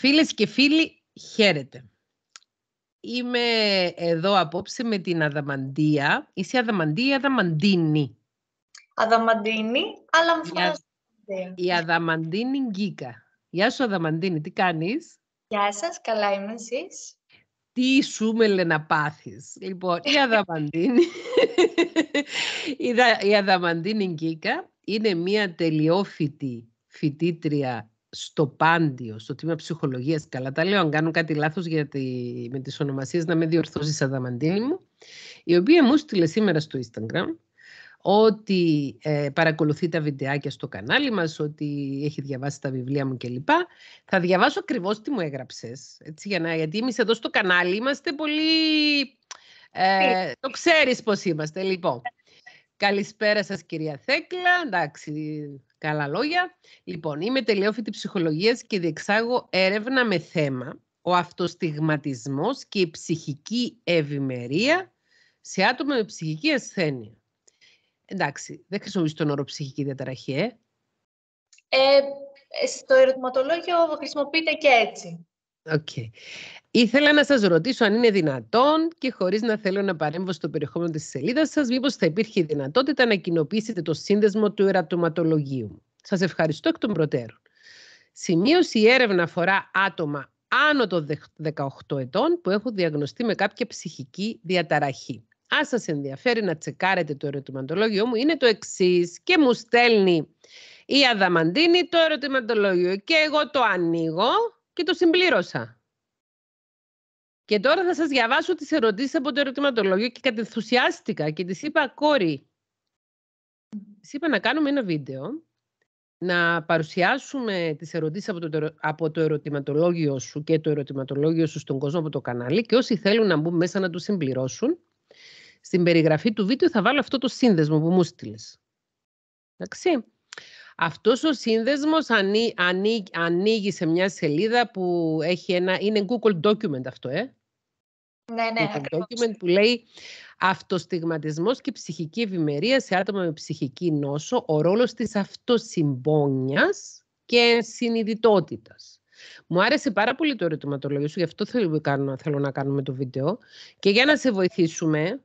Φίλες και φίλοι, χαίρετε. Είμαι εδώ απόψε με την Αδαμαντία. Είσαι Αδαμαντία ή Αδαμαντίνη. Αδαμαντίνη, αλλά μου φωνάζει. Η Αδαμαντίνη φαινεται η αδαμαντινη γκικα Γεια σου Αδαμαντίνη, τι κάνεις. Γεια σας, καλά είμαι εσείς. Τι σου λένε, να πάθεις. Λοιπόν, η Αδαμαντίνη, η Αδαμαντίνη Γκίκα είναι μια τελειόφυτη φοιτήτρια στο Πάντιο, στο τμήμα ψυχολογίας. Καλά τα λέω, αν κάνω κάτι λάθος με τις ονομασίες, να με διορθώσει αδαμαντίνη μου. Η οποία μου στείλε σήμερα στο Instagram ότι ε, παρακολουθεί τα βιντεάκια στο κανάλι μας, ότι έχει διαβάσει τα βιβλία μου κλπ. Θα διαβάσω ακριβώς τι μου έγραψες, έτσι, για να, γιατί εμείς εδώ στο κανάλι είμαστε πολύ... Ε, το ξέρεις πώς είμαστε, λοιπόν. Καλησπέρα σας κυρία Θέκλα, εντάξει, Καλά λόγια. Λοιπόν, είμαι τελειόφοιτη ψυχολογίας και διεξάγω έρευνα με θέμα ο αυτοστιγματισμός και η ψυχική ευημερία σε άτομα με ψυχική ασθένεια. Εντάξει, δεν χρησιμοποιείς τον όρο ψυχική διαταραχή, ε? ε στο ερωτηματολόγιο χρησιμοποιείται και έτσι. Okay. Ήθελα να σας ρωτήσω αν είναι δυνατόν και χωρίς να θέλω να παρέμβω στο περιεχόμενο της σελίδας σας, μήπως θα υπήρχε η δυνατότητα να κοινοποιήσετε το σύνδεσμο του ερατοματολογίου. Σας ευχαριστώ εκ των προτέρων. Σημείωση η έρευνα αφορά άτομα άνω των 18 ετών που έχουν διαγνωστεί με κάποια ψυχική διαταραχή. Αν σας ενδιαφέρει να τσεκάρετε το ερωτηματολόγιο μου, είναι το εξής και μου στέλνει η Αδαμαντίνη το ερωτηματολόγιο και εγώ το ανοίγω και το συμπλήρωσα. Και τώρα θα σας διαβάσω τις ερωτήσεις από το ερωτηματολόγιο και κατενθουσιάστηκα και της είπα, κόρη, της είπα να κάνουμε ένα βίντεο, να παρουσιάσουμε τις ερωτήσεις από το, από το ερωτηματολόγιο σου και το ερωτηματολόγιο σου στον κόσμο από το κανάλι και όσοι θέλουν να μπουν μέσα να το συμπληρώσουν, στην περιγραφή του βίντεο θα βάλω αυτό το σύνδεσμο που μου στείλες. Εντάξει. Αυτός ο σύνδεσμος ανοί, ανοίγει σε μια σελίδα που έχει ένα... Είναι Google Document αυτό, ε? Ναι, ναι. Google Document που λέει «Αυτοστιγματισμός και ψυχική ευημερία σε άτομα με ψυχική νόσο, ο ρόλος της αυτοσυμπόνιας και συνειδητότητας». Μου άρεσε πάρα πολύ το ερωτηματολόγιο σου, γι' αυτό θέλω, θέλω να κάνουμε το βίντεο. Και για να σε βοηθήσουμε,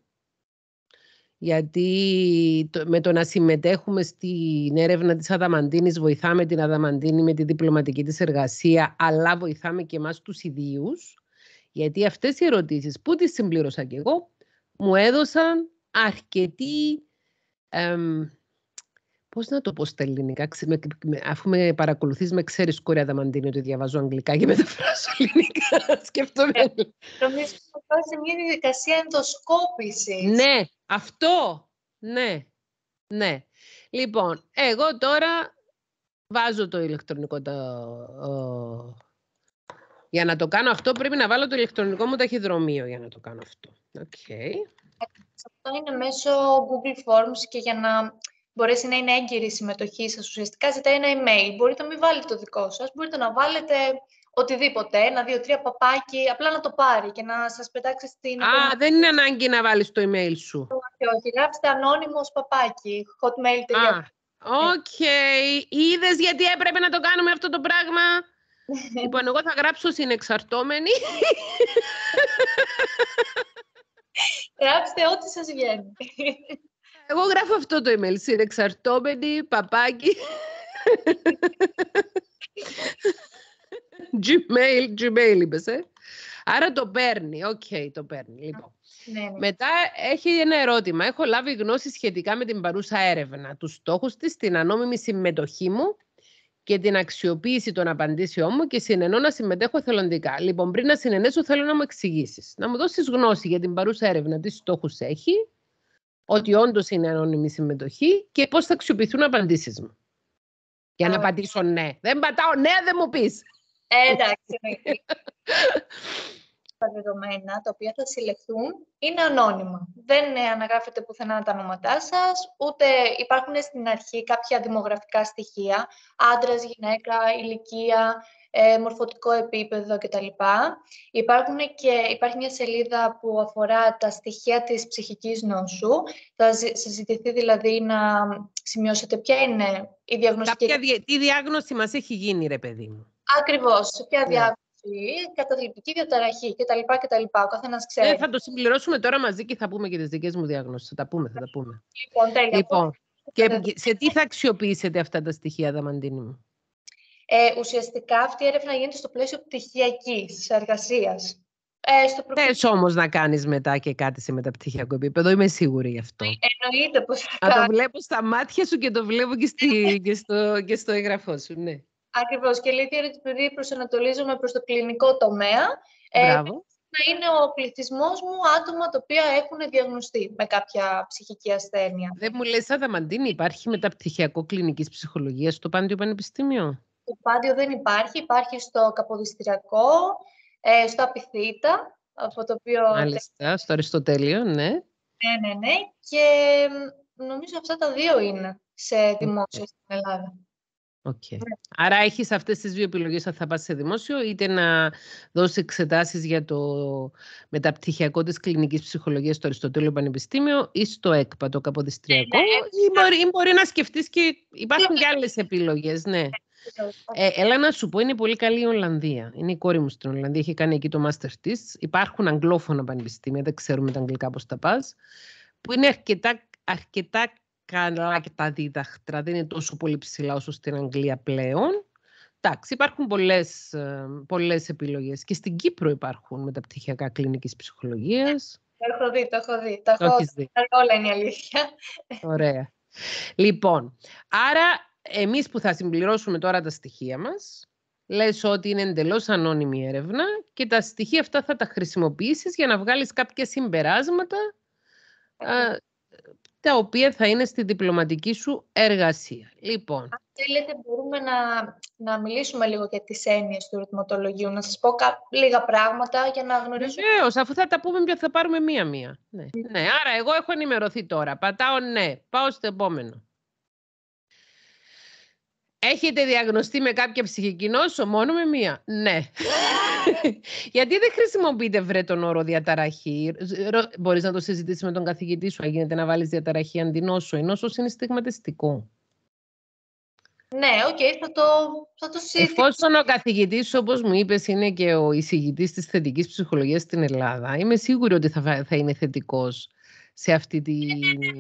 γιατί με το να συμμετέχουμε στην έρευνα της Αδαμαντίνης βοηθάμε την Αδαμαντίνη με τη διπλωματική της εργασία, αλλά βοηθάμε και εμάς τους ιδίους, γιατί αυτές οι ερωτήσεις που τις συμπλήρωσα και εγώ, μου έδωσαν αρκετή... Εμ, πώς να το πω στα ελληνικά, αφού με παρακολουθείς με ξέρεις κόρη Αδαμαντίνη ότι διαβάζω αγγλικά και μεταφράζω ελληνικά, σκεφτόμαι. Ε, Υπάρχει σε μια διαδικασία ενδοσκόπηση. Ναι, αυτό. Ναι, ναι. Λοιπόν, εγώ τώρα βάζω το ηλεκτρονικό το, για να το κάνω αυτό πρέπει να βάλω το ηλεκτρονικό μου ταχυδρομείο για να το κάνω αυτό. Okay. Αυτό είναι μέσω Google Forms και για να μπορέσει να είναι έγκυρη η συμμετοχή σας ουσιαστικά ζητάει ένα email. Μπορείτε να μην βάλετε το δικό σας, μπορείτε να βάλετε οτιδήποτε, ένα, δύο, τρία παπάκι, απλά να το πάρει και να σας πετάξει στην... Α, δεν είναι ανάγκη να βάλεις το email σου. Όχι, όχι, γράψτε ανώνυμος παπάκι, hotmail.com. Οκ, είδες γιατί έπρεπε να το κάνουμε αυτό το πράγμα. λοιπόν, εγώ θα γράψω συνεξαρτόμενη Γράψτε ό,τι σας βγαίνει. Εγώ γράφω αυτό το email, συνεξαρτόμενη παπάκι. Gmail, Gmail είπες. ε. Άρα το παίρνει. Οκ, okay, το παίρνει. Λοιπόν. Ναι, ναι, Μετά έχει ένα ερώτημα. Έχω λάβει γνώση σχετικά με την παρούσα έρευνα, Τους στόχους της την ανώνυμη συμμετοχή μου και την αξιοποίηση των απαντήσεών μου και συνενώ να συμμετέχω θελοντικά. Λοιπόν, πριν να συνενέσω, θέλω να μου εξηγήσεις, να μου δώσεις γνώση για την παρούσα έρευνα, τι στόχους έχει, ότι όντως είναι ανώνυμη συμμετοχή και πώς θα αξιοποιηθούν απαντήσεις μου. Για να απαντήσω ναι. Δεν πατάω ναι, δεν μου πεις. Ε, εντάξει. τα δεδομένα τα οποία θα συλλεχθούν είναι ανώνυμα. Δεν ε, αναγράφεται πουθενά τα ονόματά σας. ούτε υπάρχουν στην αρχή κάποια δημογραφικά στοιχεία, άντρας, γυναίκα, ηλικία, ε, μορφωτικό επίπεδο κτλ. Υπάρχουν και, υπάρχει μια σελίδα που αφορά τα στοιχεία της ψυχικής νόσου. Θα συζητηθεί δηλαδή να σημειώσετε ποια είναι η διαγνωστική... τι διάγνωση μας έχει γίνει, ρε παιδί μου. Ακριβώς, και αδιάβαση, καταληπτική καταθλιπτική διαταραχή κτλ. Ο καθένας ξέρει. Ε, θα το συμπληρώσουμε τώρα μαζί και θα πούμε και τις δικές μου διάγνωσεις. Θα τα πούμε, θα τα πούμε. Λοιπόν, τέλεια. Λοιπόν, και σε τι θα αξιοποιήσετε αυτά τα στοιχεία, Δαμαντίνη μου. Ε, ουσιαστικά αυτή η έρευνα γίνεται στο πλαίσιο πτυχιακής εργασίας. Ε, στο Θες όμως να κάνεις μετά και κάτι σε μεταπτυχιακό επίπεδο, είμαι σίγουρη γι' αυτό. Ε, εννοείται πως θα Αν το βλέπω στα μάτια σου και το βλέπω και, στη, στο, και στο εγγραφό σου, ναι. Ακριβώς. Και λέει ότι επειδή προσανατολίζομαι προς το κλινικό τομέα, ε, Μπράβο. να είναι ο πληθυσμός μου άτομα τα οποία έχουν διαγνωστεί με κάποια ψυχική ασθένεια. Δεν μου λες, Αδαμαντίνη, υπάρχει μεταπτυχιακό κλινικής ψυχολογίας στο Πάντιο Πανεπιστήμιο. Το Πάντιο δεν υπάρχει. Υπάρχει στο Καποδιστριακό, ε, στο Απιθύτα, από το οποίο. Μάλιστα, στο Αριστοτέλειο, ναι. Ναι, ναι, ναι. Και νομίζω αυτά τα δύο είναι σε δημόσια στην Ελλάδα. Okay. Άρα έχεις αυτές τις δύο επιλογές όταν θα πας σε δημόσιο, είτε να δώσεις εξετάσεις για το μεταπτυχιακό της κλινικής ψυχολογίας στο Αριστοτέλειο Πανεπιστήμιο ή στο ΕΚΠΑ, το ναι, Καποδιστριακό, ναι, ή μπορεί, ή μπορεί να σκεφτείς και υπάρχουν και άλλες επιλογές, ναι. ναι ε, έλα να σου πω, είναι πολύ καλή η Ολλανδία. Είναι η κόρη μου στην Ολλανδία, έχει κάνει εκεί το master τη. Υπάρχουν αγγλόφωνα πανεπιστήμια, δεν ξέρουμε τα αγγλικά πώς τα πας. Που είναι αρκετά, αρκετά καλά και τα δίδαχτρα, δεν είναι τόσο πολύ ψηλά όσο στην Αγγλία πλέον. Εντάξει, υπάρχουν πολλές, ε, πολλές επιλογές. Και στην Κύπρο υπάρχουν μεταπτυχιακά κλινικής ψυχολογίας. Το έχω δει, το έχω δει. Το, το έχω δει. Όλα είναι η αλήθεια. Ωραία. Λοιπόν, άρα εμείς που θα συμπληρώσουμε τώρα τα στοιχεία μας, λες ότι είναι εντελώς ανώνυμη έρευνα και τα στοιχεία αυτά θα τα χρησιμοποιήσεις για να βγάλεις κάποια συμπεράσματα τα οποία θα είναι στη διπλωματική σου εργασία. Λοιπόν. Αν θέλετε μπορούμε να, να μιλήσουμε λίγο για τις έννοιες του ρυθμοτολογίου, να σας πω λίγα πράγματα για να γνωρίζουμε. Βεβαίως, αφού θα τα πούμε πια θα πάρουμε μία-μία. Ναι. ναι, άρα εγώ έχω ενημερωθεί τώρα. Πατάω ναι, πάω στο επόμενο. Έχετε διαγνωστεί με κάποια ψυχική νόσο, μόνο με μία. Ναι. Γιατί δεν χρησιμοποιείται βρε τον όρο διαταραχή. Μπορείς να το συζητήσεις με τον καθηγητή σου, αν να βάλεις διαταραχή αντί νόσο. Η νόσο είναι στιγματιστικό. Ναι, οκ, θα το, το συζητήσω. Εφόσον ο καθηγητής, όπως μου είπες, είναι και ο εισηγητής της θετικής ψυχολογίας στην Ελλάδα, είμαι σίγουρη ότι θα, θα είναι θετικός σε αυτή τη, ε, ναι, ναι,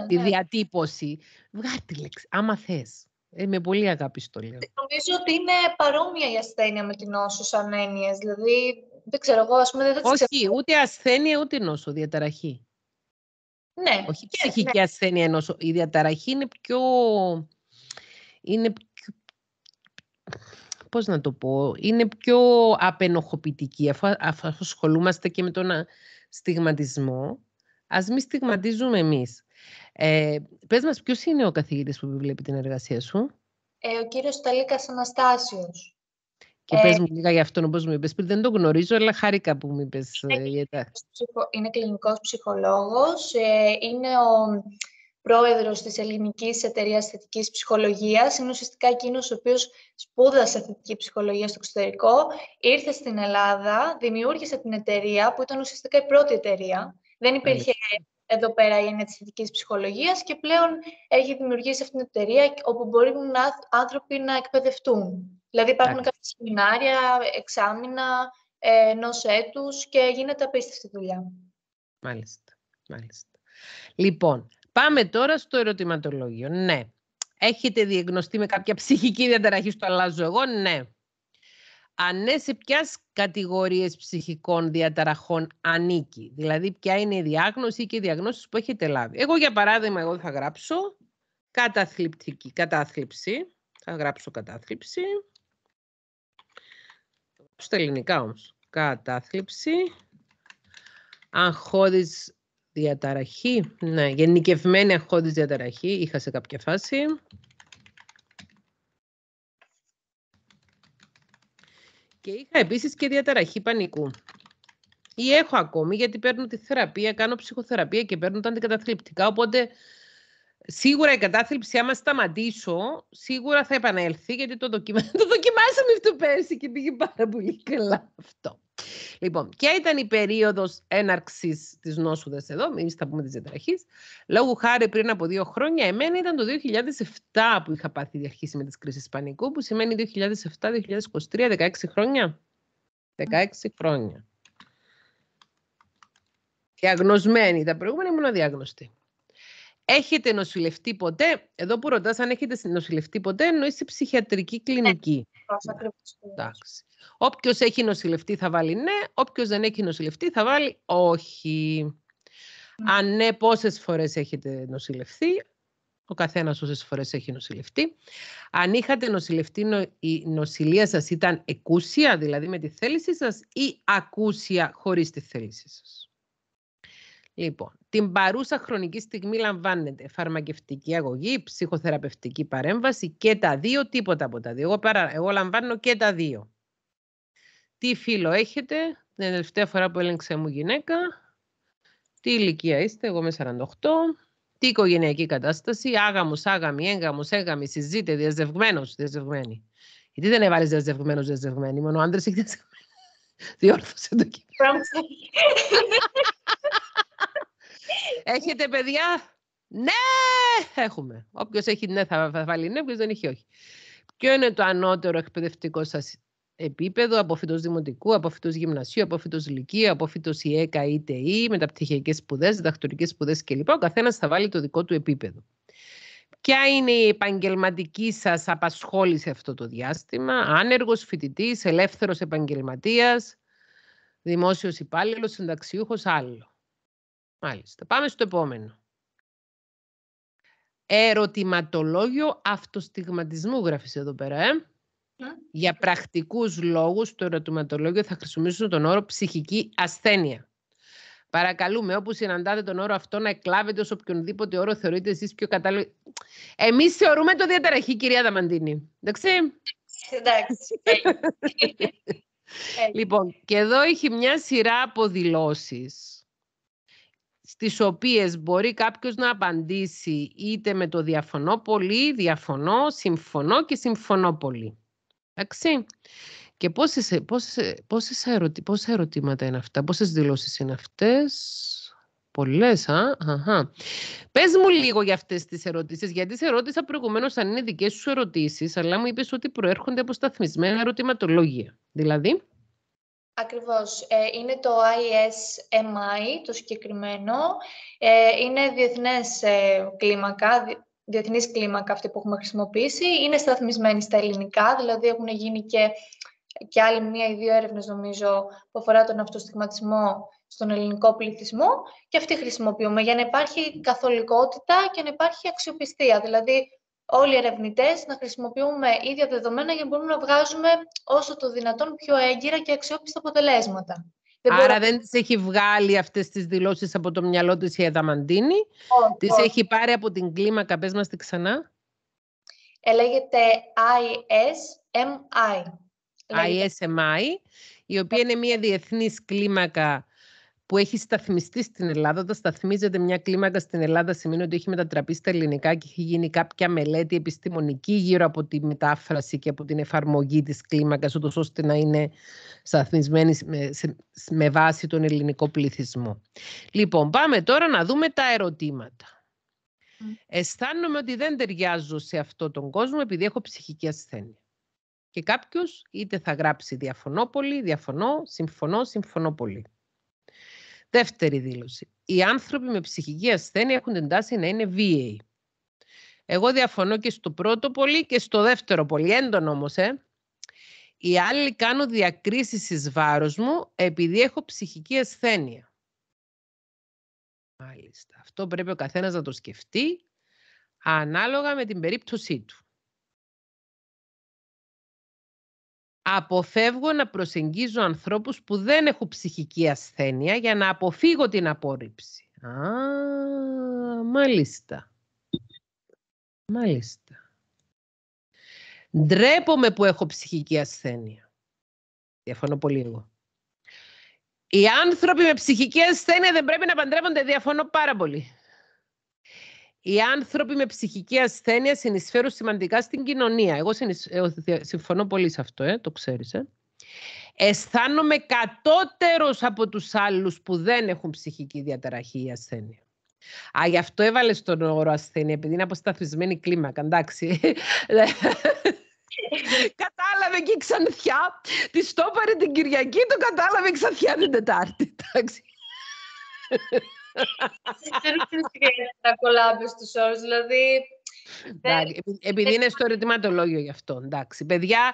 ναι, τη διατύπωση. Βγάλε τη λέξη, άμα θες. Ε, με πολύ αγάπη στο λέω. Ε, νομίζω ότι είναι παρόμοια η ασθένεια με την νόσο σαν Δηλαδή, δεν ξέρω εγώ, ας πούμε, δεν θα Όχι, ούτε ασθένεια ούτε νόσο, διαταραχή. Ναι. Όχι και, ναι, ψυχική και ασθένεια νόσο. Η διαταραχή είναι πιο... Είναι πιο... Πώς να το πω, είναι πιο απενοχοποιητική. Αφού ασχολούμαστε και με τον στιγματισμό, ας μην στιγματίζουμε εμείς. Ε, πες μας ποιος είναι ο καθηγητής που βλέπει την εργασία σου. Ε, ο κύριος Σταλίκας Αναστάσιος. Και ε, πες μου λίγα για αυτόν, όπως μου είπες δεν τον γνωρίζω, αλλά χάρηκα που μου είπες. Ε, είναι, κλινικός, είναι κλινικός ψυχολόγος, ε, είναι ο πρόεδρος της Ελληνικής Εταιρείας Θετικής Ψυχολογίας. Είναι ουσιαστικά εκείνος ο οποίος σπούδασε θετική ψυχολογία στο εξωτερικό, ήρθε στην Ελλάδα, δημιούργησε την εταιρεία που ήταν ουσιαστικά η πρώτη εταιρεία. Δεν υπήρχε εδώ πέρα η έννοια της θετικής ψυχολογίας και πλέον έχει δημιουργήσει αυτήν την εταιρεία όπου μπορούν άνθρωποι να εκπαιδευτούν. Δηλαδή υπάρχουν κάποια σεμινάρια, εξάμεινα, ε, ενός έτους και γίνεται απίστευτη δουλειά. Μάλιστα, μάλιστα. Λοιπόν, πάμε τώρα στο ερωτηματολόγιο. Ναι. Έχετε διαγνωστεί με κάποια ψυχική διαταραχή στο αλλάζω εγώ, ναι ανέ σε ποιε κατηγορίες ψυχικών διαταραχών ανήκει. Δηλαδή, ποια είναι η διάγνωση και οι διαγνώσεις που έχετε λάβει. Εγώ, για παράδειγμα, εγώ θα γράψω καταθλιπτική κατάθλιψη. Θα γράψω κατάθλιψη. Στα ελληνικά όμως. Κατάθλιψη. Αγχώδης διαταραχή. Ναι, γενικευμένη αγχώδης διαταραχή. Είχα σε κάποια φάση. Και είχα επίσης και διαταραχή πανικού. Ή έχω ακόμη γιατί παίρνω τη θεραπεία, κάνω ψυχοθεραπεία και παίρνω τα αντικαταθλιπτικά. Οπότε σίγουρα η κατάθλιψη, άμα σταματήσω, σίγουρα θα επανέλθει γιατί το, δοκιμα... το δοκιμάσαμε αυτό πέρσι και πήγε πάρα πολύ καλά αυτό. Λοιπόν, ποια ήταν η περίοδος έναρξης της νόσου εδώ, εμείς θα πούμε της διαταραχής. Λόγω χάρη πριν από δύο χρόνια, εμένα ήταν το 2007 που είχα πάθει διαρχήση με τις κρίσεις πανικού, που σημαίνει 2007-2023, 16 χρόνια. 16 χρόνια. Διαγνωσμένη. Τα προηγούμενα ήμουν αδιάγνωστη. Έχετε νοσηλευτεί ποτέ, εδώ που ρωτάς αν έχετε νοσηλευτεί ποτέ, εννοείς σε ψυχιατρική κλινική. Ναι. Εντάξει. Όποιος έχει νοσηλευτεί θα βάλει ναι, όποιος δεν έχει νοσηλευτεί θα βάλει όχι. Ναι. Αν ναι, πόσες φορές έχετε νοσηλευτεί, ο καθένας όσε φορές έχει νοσηλευτεί. Αν είχατε νοσηλευτεί, η νοσηλεία σας ήταν εκούσια, δηλαδή με τη θέλησή σας, ή ακούσια χωρίς τη θέλησή σας. Λοιπόν, την παρούσα χρονική στιγμή λαμβάνεται φαρμακευτική αγωγή, ψυχοθεραπευτική παρέμβαση και τα δύο, τίποτα από τα δύο. Εγώ, παρα, εγώ λαμβάνω και τα δύο. Τι φίλο έχετε, την τελευταία φορά που έλεγξε μου γυναίκα, τι ηλικία είστε, εγώ είμαι 48, τι οικογενειακή κατάσταση, άγαμους, άγαμη, έγκαμους, έγαμοι, συζήτε, διαζευγμένος, διαζευγμένη. Γιατί δεν έβαλες διαζευγμένος, διαζευγμένη, μόνο άντρε διαζευγμένη. Διόρθωσε το κείμενο. Έχετε παιδιά. Ναι, έχουμε. Όποιος έχει ναι θα βάλει ναι, όποιος δεν έχει όχι. Ποιο είναι το ανώτερο εκπαιδευτικό σας επίπεδο, από δημοτικού, από γυμνασίου, από φοιτο λυκείου, από φοιτο ΙΕΚΑ ή ΤΕΗ, μεταπτυχιακές σπουδές, διδακτορικές σπουδές κλπ. Ο καθένας θα βάλει το δικό του επίπεδο. Ποια είναι η επαγγελματική σας απασχόληση αυτό το διάστημα, Άνεργος, φοιτητής, ελεύθερος επαγγελματίας, δημόσιος υπάλληλος, συνταξιούχος, άλλο. Μάλιστα. Πάμε στο επόμενο. Ερωτηματολόγιο αυτοστιγματισμού γράφεις εδώ πέρα, ε? Ναι. Για πρακτικούς λόγους το ερωτηματολόγιο θα χρησιμοποιήσω τον όρο ψυχική ασθένεια. Παρακαλούμε, όπου συναντάτε τον όρο αυτό, να εκλάβετε ω οποιονδήποτε όρο θεωρείτε εσείς πιο κατάλληλο. Εμείς θεωρούμε το διαταραχή, κυρία Δαμαντίνη. Εντάξει. Εντάξει. λοιπόν, και εδώ έχει μια σειρά από στις οποίες μπορεί κάποιος να απαντήσει είτε με το διαφωνώ πολύ, διαφωνώ, συμφωνώ και συμφωνώ πολύ. Εντάξει. Και πόσες, πόσες, πόσες, ερωτη, πόσες ερωτήματα είναι αυτά, πόσες δηλώσεις είναι αυτές. Πολλές, α. Αχα. Πες μου λίγο για αυτές τις ερωτήσεις, γιατί σε ρώτησα προηγουμένως αν είναι δικές σου ερωτήσεις, αλλά μου είπες ότι προέρχονται από σταθμισμένα ερωτηματολόγια. Δηλαδή... Ακριβώς. Ε, είναι το ISMI το συγκεκριμένο. Ε, είναι διεθνές ε, κλίμακα, διεθνής κλίμακα αυτή που έχουμε χρησιμοποιήσει. Είναι σταθμισμένη στα ελληνικά, δηλαδή έχουν γίνει και, και άλλη μία ή δύο έρευνες, νομίζω, που αφορά τον αυτοστιγματισμό στον ελληνικό πληθυσμό και αυτή χρησιμοποιούμε για να υπάρχει καθολικότητα και να υπάρχει αξιοπιστία. Δηλαδή, όλοι οι ερευνητές να χρησιμοποιούμε ίδια δεδομένα για να μπορούμε να βγάζουμε όσο το δυνατόν πιο έγκυρα και αξιόπιστα αποτελέσματα. Άρα δεν τις έχει βγάλει αυτές τις δηλώσεις από το μυαλό της η Εδαμαντίνη. Τι τις έχει πάρει από την κλίμακα. Πες μας τη ξανά. Ε, ISMI. ISMI, η οποία είναι μια διεθνής κλίμακα που έχει σταθμιστεί στην Ελλάδα. Όταν σταθμίζεται μια κλίμακα στην Ελλάδα, σημαίνει ότι έχει μετατραπεί στα ελληνικά και έχει γίνει κάποια μελέτη επιστημονική γύρω από τη μετάφραση και από την εφαρμογή της κλίμακας, ούτως ώστε να είναι σταθμισμένη με, βάση τον ελληνικό πληθυσμό. Λοιπόν, πάμε τώρα να δούμε τα ερωτήματα. Mm. Αισθάνομαι ότι δεν ταιριάζω σε αυτόν τον κόσμο επειδή έχω ψυχική ασθένεια. Και κάποιος είτε θα γράψει διαφωνώ πολύ, διαφωνώ, συμφωνώ, συμφωνώ πολύ. Δεύτερη δήλωση. Οι άνθρωποι με ψυχική ασθένεια έχουν την τάση να είναι βίαιοι. Εγώ διαφωνώ και στο πρώτο πολύ και στο δεύτερο πολύ. Έντονο όμως, ε. Οι άλλοι κάνουν διακρίσεις εις βάρος μου επειδή έχω ψυχική ασθένεια. Μάλιστα. Αυτό πρέπει ο καθένας να το σκεφτεί ανάλογα με την περίπτωσή του. Αποφεύγω να προσεγγίζω ανθρώπους που δεν έχουν ψυχική ασθένεια για να αποφύγω την απόρριψη. Α, μάλιστα. Μάλιστα. Ντρέπομαι που έχω ψυχική ασθένεια. Διαφωνώ πολύ εγώ. Οι άνθρωποι με ψυχική ασθένεια δεν πρέπει να παντρεύονται. Διαφωνώ πάρα πολύ οι άνθρωποι με ψυχική ασθένεια συνεισφέρουν σημαντικά στην κοινωνία. Εγώ ε, συμφωνώ πολύ σε αυτό, ε, το ξέρεις. Ε. Αισθάνομαι κατώτερος από τους άλλους που δεν έχουν ψυχική διαταραχή ή ασθένεια. Α, γι' αυτό έβαλε τον όρο ασθένεια, επειδή είναι αποσταθμισμένη κλίμακα, εντάξει. κατάλαβε και η Ξανθιά, της στόπαρε την Κυριακή, το κατάλαβε η Ξανθιά την Τετάρτη, εντάξει. Δεν να κολλάμε στους όρους, δηλαδή... Επειδή είναι στο ερωτηματολόγιο γι' αυτό, εντάξει. Παιδιά,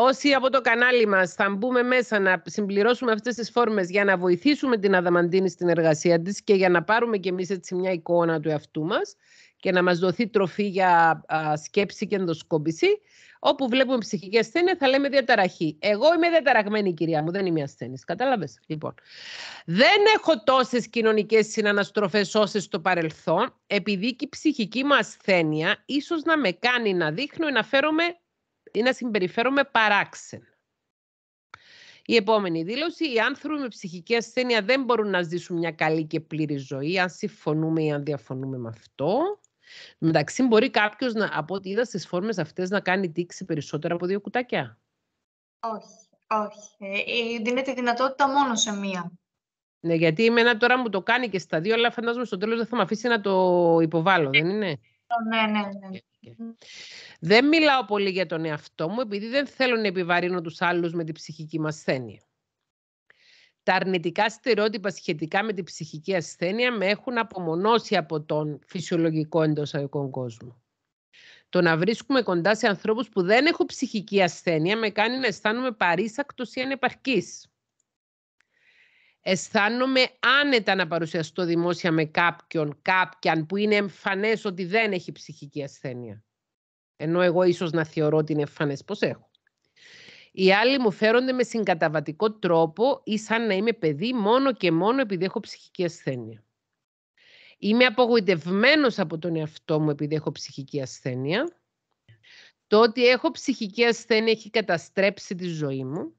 όσοι από το κανάλι μας θα μπούμε μέσα να συμπληρώσουμε αυτές τις φόρμες για να βοηθήσουμε την Αδαμαντίνη στην εργασία της και για να πάρουμε κι εμείς έτσι μια εικόνα του εαυτού μας και να μας δοθεί τροφή για σκέψη και ενδοσκόπηση, Όπου βλέπουμε ψυχική ασθένεια, θα λέμε διαταραχή. Εγώ είμαι διαταραγμένη, κυρία μου, δεν είμαι ασθενή. Κατάλαβες. Λοιπόν, δεν έχω τόσες κοινωνικές συναναστροφές όσες στο παρελθόν, επειδή και η ψυχική μου ασθένεια ίσως να με κάνει να δείχνω ή να, φέρομαι, ή να συμπεριφέρομαι παράξενα. Η επόμενη δήλωση. Οι άνθρωποι με ψυχική ασθένεια δεν μπορούν να ζήσουν μια καλή και πλήρη ζωή, αν συμφωνούμε ή αν διαφωνούμε με αυτό. Μεταξύ μπορεί κάποιος από ό,τι είδα στις φόρμες αυτές να κάνει τήξη περισσότερα από δύο κουτάκια. Όχι, όχι. Ε, ε, δίνεται δυνατότητα μόνο σε μία. Ναι, γιατί εμένα τώρα μου το κάνει και στα δύο, αλλά φαντάζομαι στο τέλος δεν θα με αφήσει να το υποβάλω, δεν είναι. Ναι, ναι, ναι. Ε, δεν μιλάω πολύ για τον εαυτό μου, επειδή δεν θέλω να επιβαρύνω τους άλλους με την ψυχική μας ασθένεια. Τα αρνητικά στερεότυπα σχετικά με την ψυχική ασθένεια με έχουν απομονώσει από τον φυσιολογικό εντός κόσμο. Το να βρίσκουμε κοντά σε ανθρώπους που δεν έχουν ψυχική ασθένεια με κάνει να αισθάνομαι παρήσακτος ή ανεπαρκής. Αισθάνομαι άνετα να παρουσιαστώ δημόσια με κάποιον, κάποιαν που είναι εμφανές ότι δεν έχει ψυχική ασθένεια. Ενώ εγώ ίσως να θεωρώ ότι είναι εμφανές πως έχω. Οι άλλοι μου φέρονται με συγκαταβατικό τρόπο ή σαν να είμαι παιδί μόνο και μόνο επειδή έχω ψυχική ασθένεια. Είμαι απογοητευμένος από τον εαυτό μου επειδή έχω ψυχική ασθένεια. Το ότι έχω ψυχική ασθένεια έχει καταστρέψει τη ζωή μου.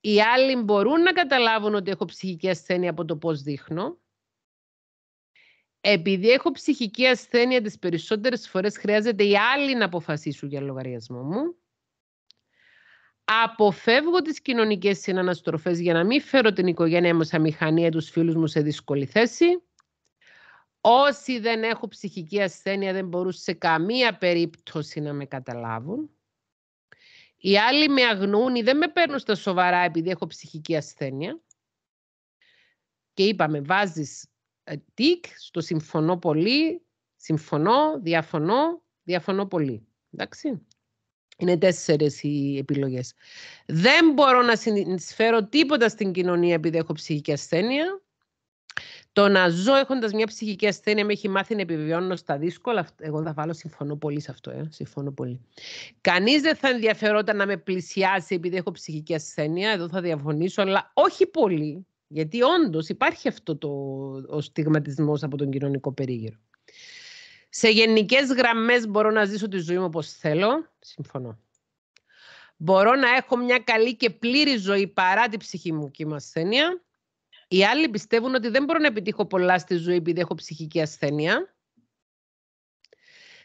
Οι άλλοι μπορούν να καταλάβουν ότι έχω ψυχική ασθένεια από το πώς δείχνω. Επειδή έχω ψυχική ασθένεια τις περισσότερες φορές χρειάζεται οι άλλοι να αποφασίσουν για λογαριασμό μου. Αποφεύγω τις κοινωνικές συναναστροφές για να μην φέρω την οικογένειά μου σε μηχανία τους φίλους μου σε δύσκολη θέση. Όσοι δεν έχω ψυχική ασθένεια δεν μπορούν σε καμία περίπτωση να με καταλάβουν. Οι άλλοι με αγνοούν ή δεν με παίρνουν στα σοβαρά επειδή έχω ψυχική ασθένεια. Και είπαμε, βάζεις ε, τικ στο συμφωνώ πολύ, συμφωνώ, διαφωνώ, διαφωνώ πολύ. Εντάξει. Είναι τέσσερες οι επιλογές. Δεν μπορώ να συνεισφέρω τίποτα στην κοινωνία επειδή έχω ψυχική ασθένεια. Το να ζω έχοντας μια ψυχική ασθένεια με έχει μάθει να επιβιώνω στα δύσκολα. Εγώ θα βάλω συμφωνώ πολύ σε αυτό. Ε, συμφωνώ πολύ. Κανείς δεν θα ενδιαφερόταν να με πλησιάσει επειδή έχω ψυχική ασθένεια. Εδώ θα διαφωνήσω, αλλά όχι πολύ. Γιατί όντως υπάρχει αυτό το, ο στιγματισμός από τον κοινωνικό περίγυρο. Σε γενικές γραμμές μπορώ να ζήσω τη ζωή μου όπως θέλω. Συμφωνώ. Μπορώ να έχω μια καλή και πλήρη ζωή παρά την ψυχή μου και ασθένεια. Οι άλλοι πιστεύουν ότι δεν μπορώ να επιτύχω πολλά στη ζωή επειδή έχω ψυχική ασθένεια.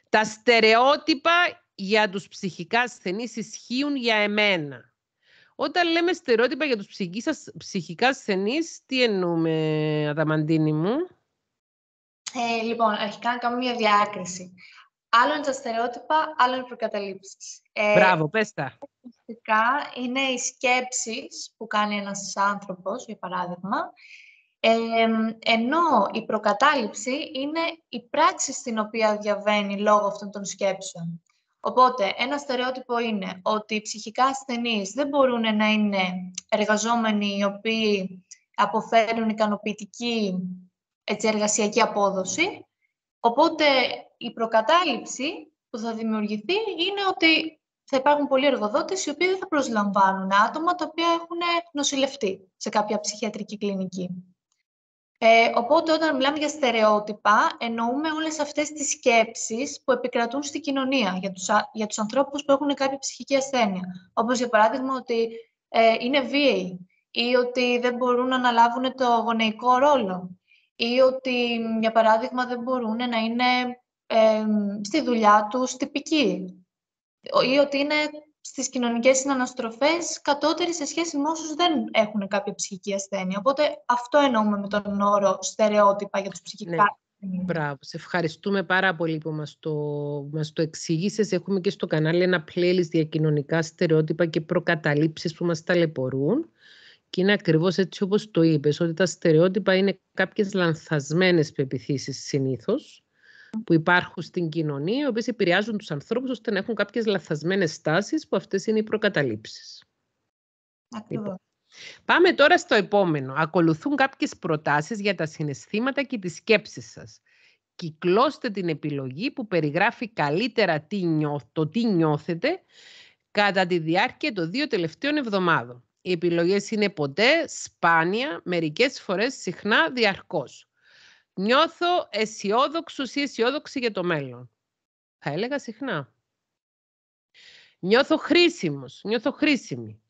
Τα στερεότυπα για τους ψυχικά ασθενείς ισχύουν για εμένα. Όταν λέμε στερεότυπα για τους ψυχικά ασθενείς, τι εννοούμε, Αδαμαντίνη μου? Ε, λοιπόν, αρχικά να κάνουμε μια διάκριση. Άλλο είναι τα στερεότυπα, άλλο είναι προκαταλήψεις. Ε, Μπράβο, πες τα. Ουσιαστικά είναι οι σκέψεις που κάνει ένας άνθρωπος, για παράδειγμα, ε, ενώ η προκατάληψη είναι η πράξη στην οποία διαβαίνει λόγω αυτών των σκέψεων. Οπότε, ένα στερεότυπο είναι ότι οι ψυχικά ασθενείς δεν μπορούν να είναι εργαζόμενοι οι οποίοι αποφέρουν ικανοποιητική έτσι, εργασιακή απόδοση. Οπότε η προκατάληψη που θα δημιουργηθεί είναι ότι θα υπάρχουν πολλοί εργοδότες οι οποίοι δεν θα προσλαμβάνουν άτομα τα οποία έχουν νοσηλευτεί σε κάποια ψυχιατρική κλινική. Ε, οπότε όταν μιλάμε για στερεότυπα εννοούμε όλες αυτές τις σκέψεις που επικρατούν στη κοινωνία για τους, για τους ανθρώπους που έχουν κάποια ψυχική ασθένεια. Όπως για παράδειγμα ότι ε, είναι βίαιοι ή ότι δεν μπορούν να αναλάβουν το γονεϊκό ρόλο ή ότι, για παράδειγμα, δεν μπορούν να είναι στη δουλειά τους τυπικοί ή ότι είναι στις κοινωνικές συναναστροφές κατώτεροι σε σχέση με όσους δεν έχουν κάποια ψυχική ασθένεια. Οπότε αυτό εννοούμε με τον όρο στερεότυπα για τους ψυχικά ναι. Μπράβο, σε ευχαριστούμε πάρα πολύ που μας το, μας το εξήγησες. Έχουμε και στο κανάλι ένα playlist για κοινωνικά στερεότυπα και προκαταλήψεις που μας ταλαιπωρούν. Και είναι ακριβώς έτσι όπως το είπες, ότι τα στερεότυπα είναι κάποιες λανθασμένες πεπιθήσεις συνήθως που υπάρχουν στην κοινωνία, οι οποίες επηρεάζουν τους ανθρώπους ώστε να έχουν κάποιες λανθασμένες στάσεις που αυτές είναι οι προκαταλήψεις. Λοιπόν, ακριβώς. Πάμε τώρα στο επόμενο. Ακολουθούν κάποιες προτάσεις για τα συναισθήματα και τις σκέψεις σας. Κυκλώστε την επιλογή που περιγράφει καλύτερα το τι νιώθετε κατά τη διάρκεια των δύο τελευταίων εβδομάδων. Οι επιλογές είναι ποτέ, σπάνια, μερικές φορές συχνά, διαρκώς. Νιώθω αισιόδοξος ή αισιόδοξη για το μέλλον. Θα έλεγα συχνά. Νιώθω χρήσιμος, νιώθω χρήσιμη.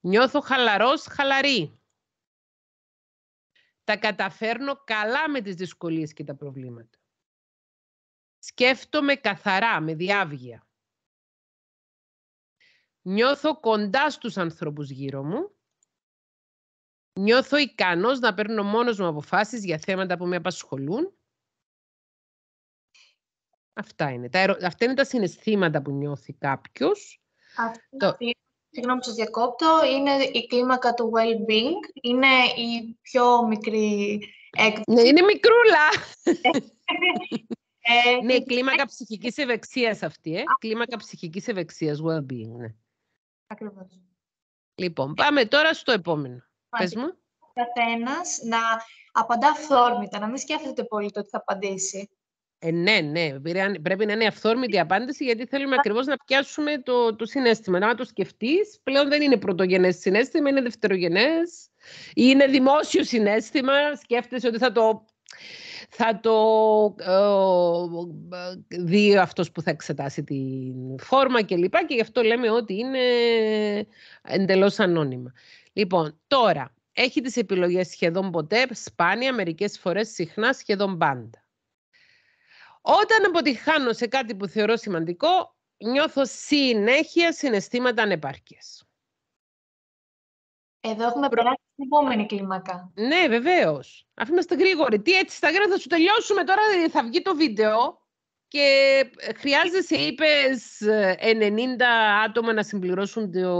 Νιώθω χαλαρός, χαλαρή. Τα καταφέρνω καλά με τις δυσκολίες και τα προβλήματα. Σκέφτομαι καθαρά, με διάβγεια. Νιώθω κοντά στους ανθρώπους γύρω μου. Νιώθω ικανός να παίρνω μόνος μου αποφάσεις για θέματα που με απασχολούν. Αυτά είναι. Αυτά είναι τα συναισθήματα που νιώθει κάποιος. Αυτή, το... Συγγνώμη σας διακόπτω. Είναι η κλίμακα του well-being. Είναι η πιο μικρή έκδοση. Ναι, είναι μικρούλα. ε, ναι, ε, κλίμακα ε, ψυχικής ευεξίας αυτή. Ε. Κλίμακα ψυχικής ευεξίας, well-being. Ναι. Ακριβώς. Λοιπόν, πάμε τώρα στο επόμενο. Πες μου. καθένας να απαντά αυθόρμητα, να μην σκέφτεται πολύ το ότι θα απαντήσει. Ε, ναι, ναι. Πρέπει να είναι αυθόρμητη η απάντηση, γιατί θέλουμε ακριβώς να πιάσουμε το, το συνέστημα. Να το σκεφτείς, πλέον δεν είναι πρωτογενές συνέστημα, είναι δευτερογενές. Είναι δημόσιο συνέστημα. Σκέφτεσαι ότι θα το θα το ε, ε, δει αυτός που θα εξετάσει την φόρμα και λοιπά και γι' αυτό λέμε ότι είναι εντελώς ανώνυμα. Λοιπόν, τώρα, έχει τις επιλογές σχεδόν ποτέ, σπάνια, μερικές φορές συχνά, σχεδόν πάντα. Όταν αποτυχάνω σε κάτι που θεωρώ σημαντικό, νιώθω συνέχεια συναισθήματα ανεπάρκειας. Εδώ έχουμε περάσει στην επόμενη κλίμακα. Ναι, βεβαίως. Αφού είμαστε γρήγοροι. Τι έτσι, στα θα σου τελειώσουμε τώρα, θα βγει το βίντεο. Και ε, χρειάζεσαι, είπες, 90 ε, άτομα να συμπληρώσουν το...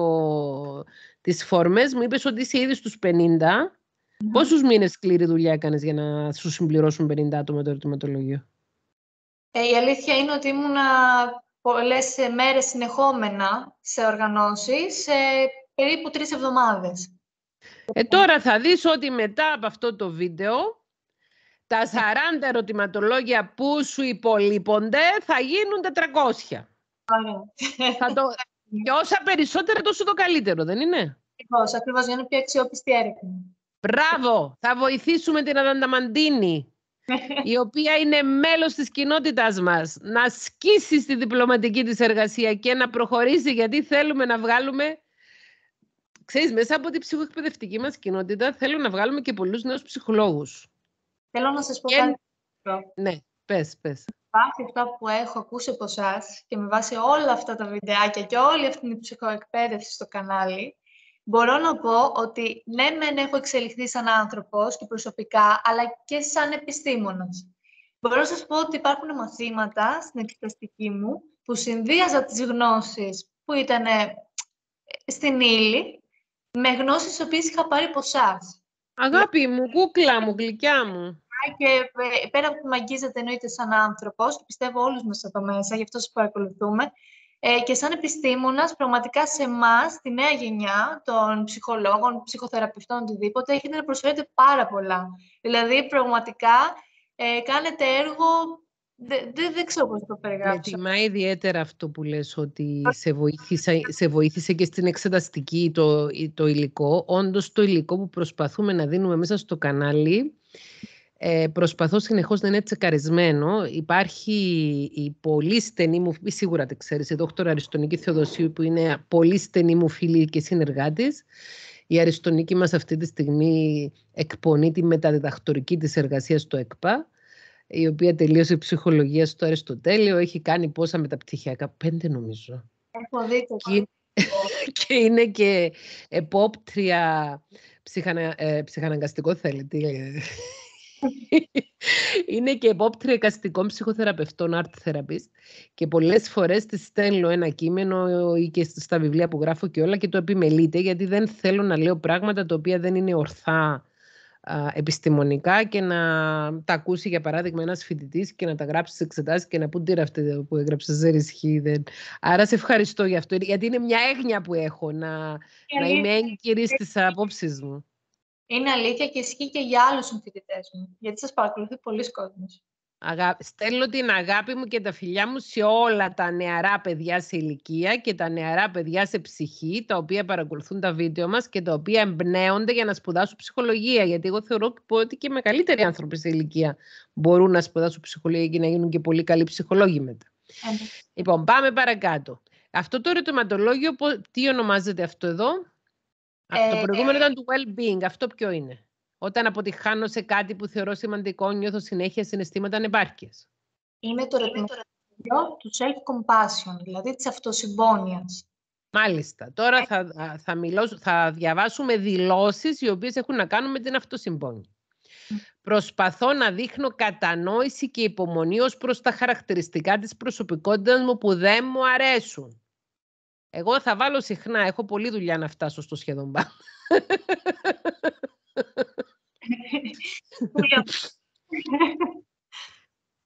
τις φόρμες. Μου είπες ότι είσαι ήδη στους 50. Ναι. Πόσους μήνες σκληρή δουλειά έκανες, για να σου συμπληρώσουν 50 άτομα το ερωτηματολογείο. Ε, η αλήθεια είναι ότι ήμουνα πολλές μέρες συνεχόμενα σε οργανώσεις περίπου τρεις εβδομάδες. Ε, τώρα θα δεις ότι μετά από αυτό το βίντεο, τα 40 ερωτηματολόγια που σου υπολείπονται θα γίνουν 400. θα Και όσα περισσότερα τόσο το καλύτερο, δεν είναι. Ακριβώς, ακριβώς, για να πιο αξιόπιστη έρευνα. Μπράβο! Θα βοηθήσουμε την Ανταμαντίνη, η οποία είναι μέλος της κοινότητάς μας, να σκίσει στη διπλωματική της εργασία και να προχωρήσει, γιατί θέλουμε να βγάλουμε ξέρεις, μέσα από την ψυχοεκπαιδευτική μας κοινότητα θέλω να βγάλουμε και πολλούς νέους ψυχολόγους. Θέλω να σας πω και... κάτι. Ναι, πες, πες. Βάσει αυτά που έχω ακούσει από εσάς και με βάση όλα αυτά τα βιντεάκια και όλη αυτή την ψυχοεκπαίδευση στο κανάλι, μπορώ να πω ότι ναι, μεν έχω εξελιχθεί σαν άνθρωπος και προσωπικά, αλλά και σαν επιστήμονας. Μπορώ να σας πω ότι υπάρχουν μαθήματα στην εκπαιδευτική μου που συνδύαζα τις γνώσεις που ήταν στην ύλη με γνώσεις τις οποίες είχα πάρει από εσάς. Αγάπη μου, κούκλα μου, γλυκιά μου. Και ε, πέρα από που με εννοείται σαν άνθρωπος, και πιστεύω όλους μας εδώ μέσα, γι' αυτό σας παρακολουθούμε, ε, και σαν επιστήμονας, πραγματικά σε εμάς, τη νέα γενιά των ψυχολόγων, ψυχοθεραπευτών, οτιδήποτε, έχετε να προσφέρετε πάρα πολλά. Δηλαδή, πραγματικά, ε, κάνετε έργο δεν δε, δε ξέρω πώς το περιγράψω. Με θυμά ιδιαίτερα αυτό που λες ότι σε βοήθησε, σε βοήθησε και στην εξεταστική το, το υλικό. Όντως το υλικό που προσπαθούμε να δίνουμε μέσα στο κανάλι ε, προσπαθώ συνεχώς να είναι τσεκαρισμένο. Υπάρχει η πολύ στενή μου, σίγουρα τη ξέρεις, η δόκτωρα Αριστονική Θεοδοσίου που είναι πολύ στενή μου φίλη και συνεργάτης. Η Αριστονική μας αυτή τη στιγμή εκπονεί τη μεταδιδακτορική της εργασίας στο ΕΚΠΑ η οποία τελείωσε ψυχολογία στο Αριστοτέλειο, έχει κάνει πόσα μεταπτυχιακά, πέντε νομίζω. Έχω δίκιο. Και, και είναι και επόπτρια ε, ψυχαναγκαστικό θέλετε. Ε, είναι και επόπτρια εικαστικών ψυχοθεραπευτών, art therapist και πολλές φορές της στέλνω ένα κείμενο ή και στα βιβλία που γράφω και όλα και το επιμελείτε γιατί δεν θέλω να λέω πράγματα τα οποία δεν είναι ορθά επιστημονικά και να τα ακούσει για παράδειγμα ένας φοιτητής και να τα γράψει σε εξετάσεις και να πούν τι για αυτό γιατί είναι μια έγνοια που έγραψες δεν ισχύει. Άρα σε ευχαριστώ για αυτό γιατί είναι μια έγνοια που έχω να, να είμαι έγκυρη στι απόψεις μου. Είναι αλήθεια και ισχύει και για άλλους συμφοιτητές μου γιατί σας παρακολουθεί πολλοί κόσμοι Αγα... Στέλνω την αγάπη μου και τα φιλιά μου σε όλα τα νεαρά παιδιά σε ηλικία και τα νεαρά παιδιά σε ψυχή, τα οποία παρακολουθούν τα βίντεο μας και τα οποία εμπνέονται για να σπουδάσουν ψυχολογία. Γιατί εγώ θεωρώ ότι και μεγαλύτεροι άνθρωποι σε ηλικία μπορούν να σπουδάσουν ψυχολογία και να γίνουν και πολύ καλοί ψυχολόγοι μετά. Λοιπόν, πάμε παρακάτω. Αυτό το ερωτηματολόγιο, τι ονομάζεται αυτό εδώ. Ε, το προηγούμενο ε, ήταν του well-being. Αυτό ποιο είναι. Όταν αποτυχάνω σε κάτι που θεωρώ σημαντικό, νιώθω συνέχεια συναισθήματα ανεπάρκειας. Είναι το ρεπνοτικό του self-compassion, δηλαδή της αυτοσυμπόνιας. Μάλιστα. Τώρα θα, θα, θα διαβάσουμε δηλώσεις οι οποίες έχουν να κάνουν με την αυτοσυμπόνια. Προσπαθώ να δείχνω κατανόηση και υπομονή ως προς τα χαρακτηριστικά της προσωπικότητας μου που δεν μου αρέσουν. Εγώ θα βάλω συχνά, έχω πολλή δουλειά να φτάσω στο σχεδόν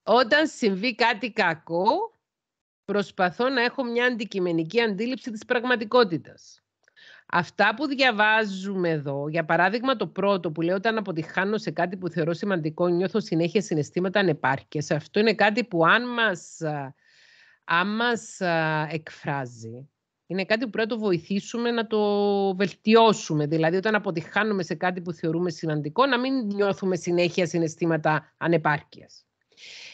Όταν συμβεί κάτι κακό, προσπαθώ να έχω μια αντικειμενική αντίληψη της πραγματικότητας. Αυτά που διαβάζουμε εδώ, για παράδειγμα το πρώτο που λέω όταν αποτυχάνω σε κάτι που θεωρώ σημαντικό, νιώθω συνέχεια συναισθήματα ανεπάρκειας. Αυτό είναι κάτι που αν μας, αν μας εκφράζει, είναι κάτι που πρέπει να το βοηθήσουμε να το βελτιώσουμε. Δηλαδή, όταν αποτυχάνουμε σε κάτι που θεωρούμε σημαντικό, να μην νιώθουμε συνέχεια συναισθήματα ανεπάρκειας.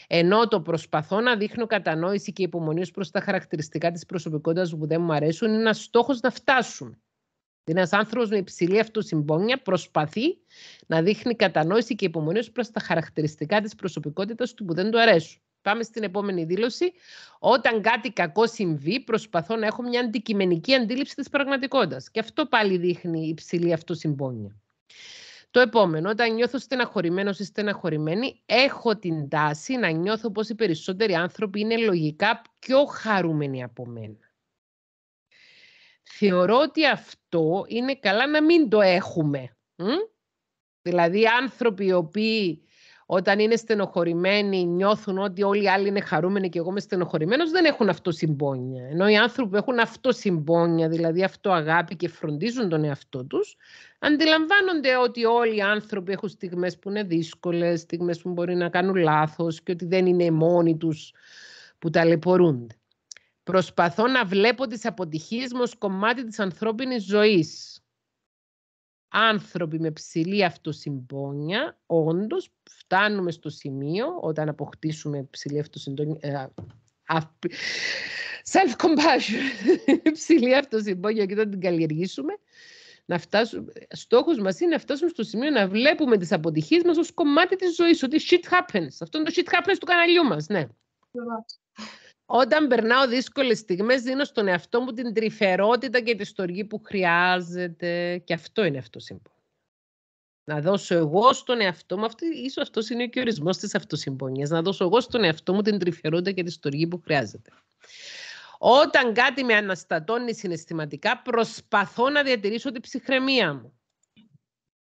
Ενώ το προσπαθώ να δείχνω κατανόηση και υπομονή ως προς τα χαρακτηριστικά της προσωπικότητας που δεν μου αρέσουν, είναι ένας στόχος να φτάσουμε. Δηλαδή, ένας άνθρωπος με υψηλή αυτοσυμπόνια προσπαθεί να δείχνει κατανόηση και υπομονή προς τα χαρακτηριστικά της προσωπικότητας του που δεν του αρέσουν. Πάμε στην επόμενη δήλωση. Όταν κάτι κακό συμβεί, προσπαθώ να έχω μια αντικειμενική αντίληψη της πραγματικότητας. Και αυτό πάλι δείχνει υψηλή αυτοσυμπόνια. Το επόμενο, όταν νιώθω στεναχωρημένος ή στεναχωρημένη, έχω την τάση να νιώθω πως οι περισσότεροι άνθρωποι είναι λογικά πιο χαρούμενοι από μένα. Θεωρώ ότι αυτό είναι καλά να μην το έχουμε. Δηλαδή, άνθρωποι οι οποίοι όταν είναι στενοχωρημένοι, νιώθουν ότι όλοι οι άλλοι είναι χαρούμενοι και εγώ είμαι στενοχωρημένος, δεν έχουν αυτοσυμπόνια. Ενώ οι άνθρωποι που έχουν αυτοσυμπόνια, δηλαδή αυτοαγάπη και φροντίζουν τον εαυτό τους, αντιλαμβάνονται ότι όλοι οι άνθρωποι έχουν στιγμές που είναι δύσκολες, στιγμές που μπορεί να κάνουν λάθος και ότι δεν είναι μόνοι τους που ταλαιπωρούνται. Προσπαθώ να βλέπω τις αποτυχίες μου ως κομμάτι της ανθρώπινης ζωής άνθρωποι με ψηλή αυτοσυμπόνια, όντως φτάνουμε στο σημείο όταν αποκτήσουμε ψηλή αυτοσυμπόνια. Ε, self-compassion, ψηλή αυτοσυμπόνια και όταν την καλλιεργήσουμε, να φτάσουμε, στόχος μας είναι να φτάσουμε στο σημείο να βλέπουμε τις αποτυχίες μας ως κομμάτι της ζωής, ότι shit happens. Αυτό είναι το shit happens του καναλιού μας, ναι. Όταν περνάω δύσκολες στιγμές δίνω στον εαυτό μου την τρυφερότητα και τη στοργή που χρειάζεται. Και αυτό είναι αυτοσυμπόνια. Να δώσω εγώ στον εαυτό μου, αυτή, ίσως αυτός είναι και ο ορισμός της αυτοσυμπονίας, να δώσω εγώ στον εαυτό μου την τρυφερότητα και τη στοργή που χρειάζεται. Όταν κάτι με αναστατώνει συναισθηματικά, προσπαθώ να διατηρήσω την ψυχραιμία μου.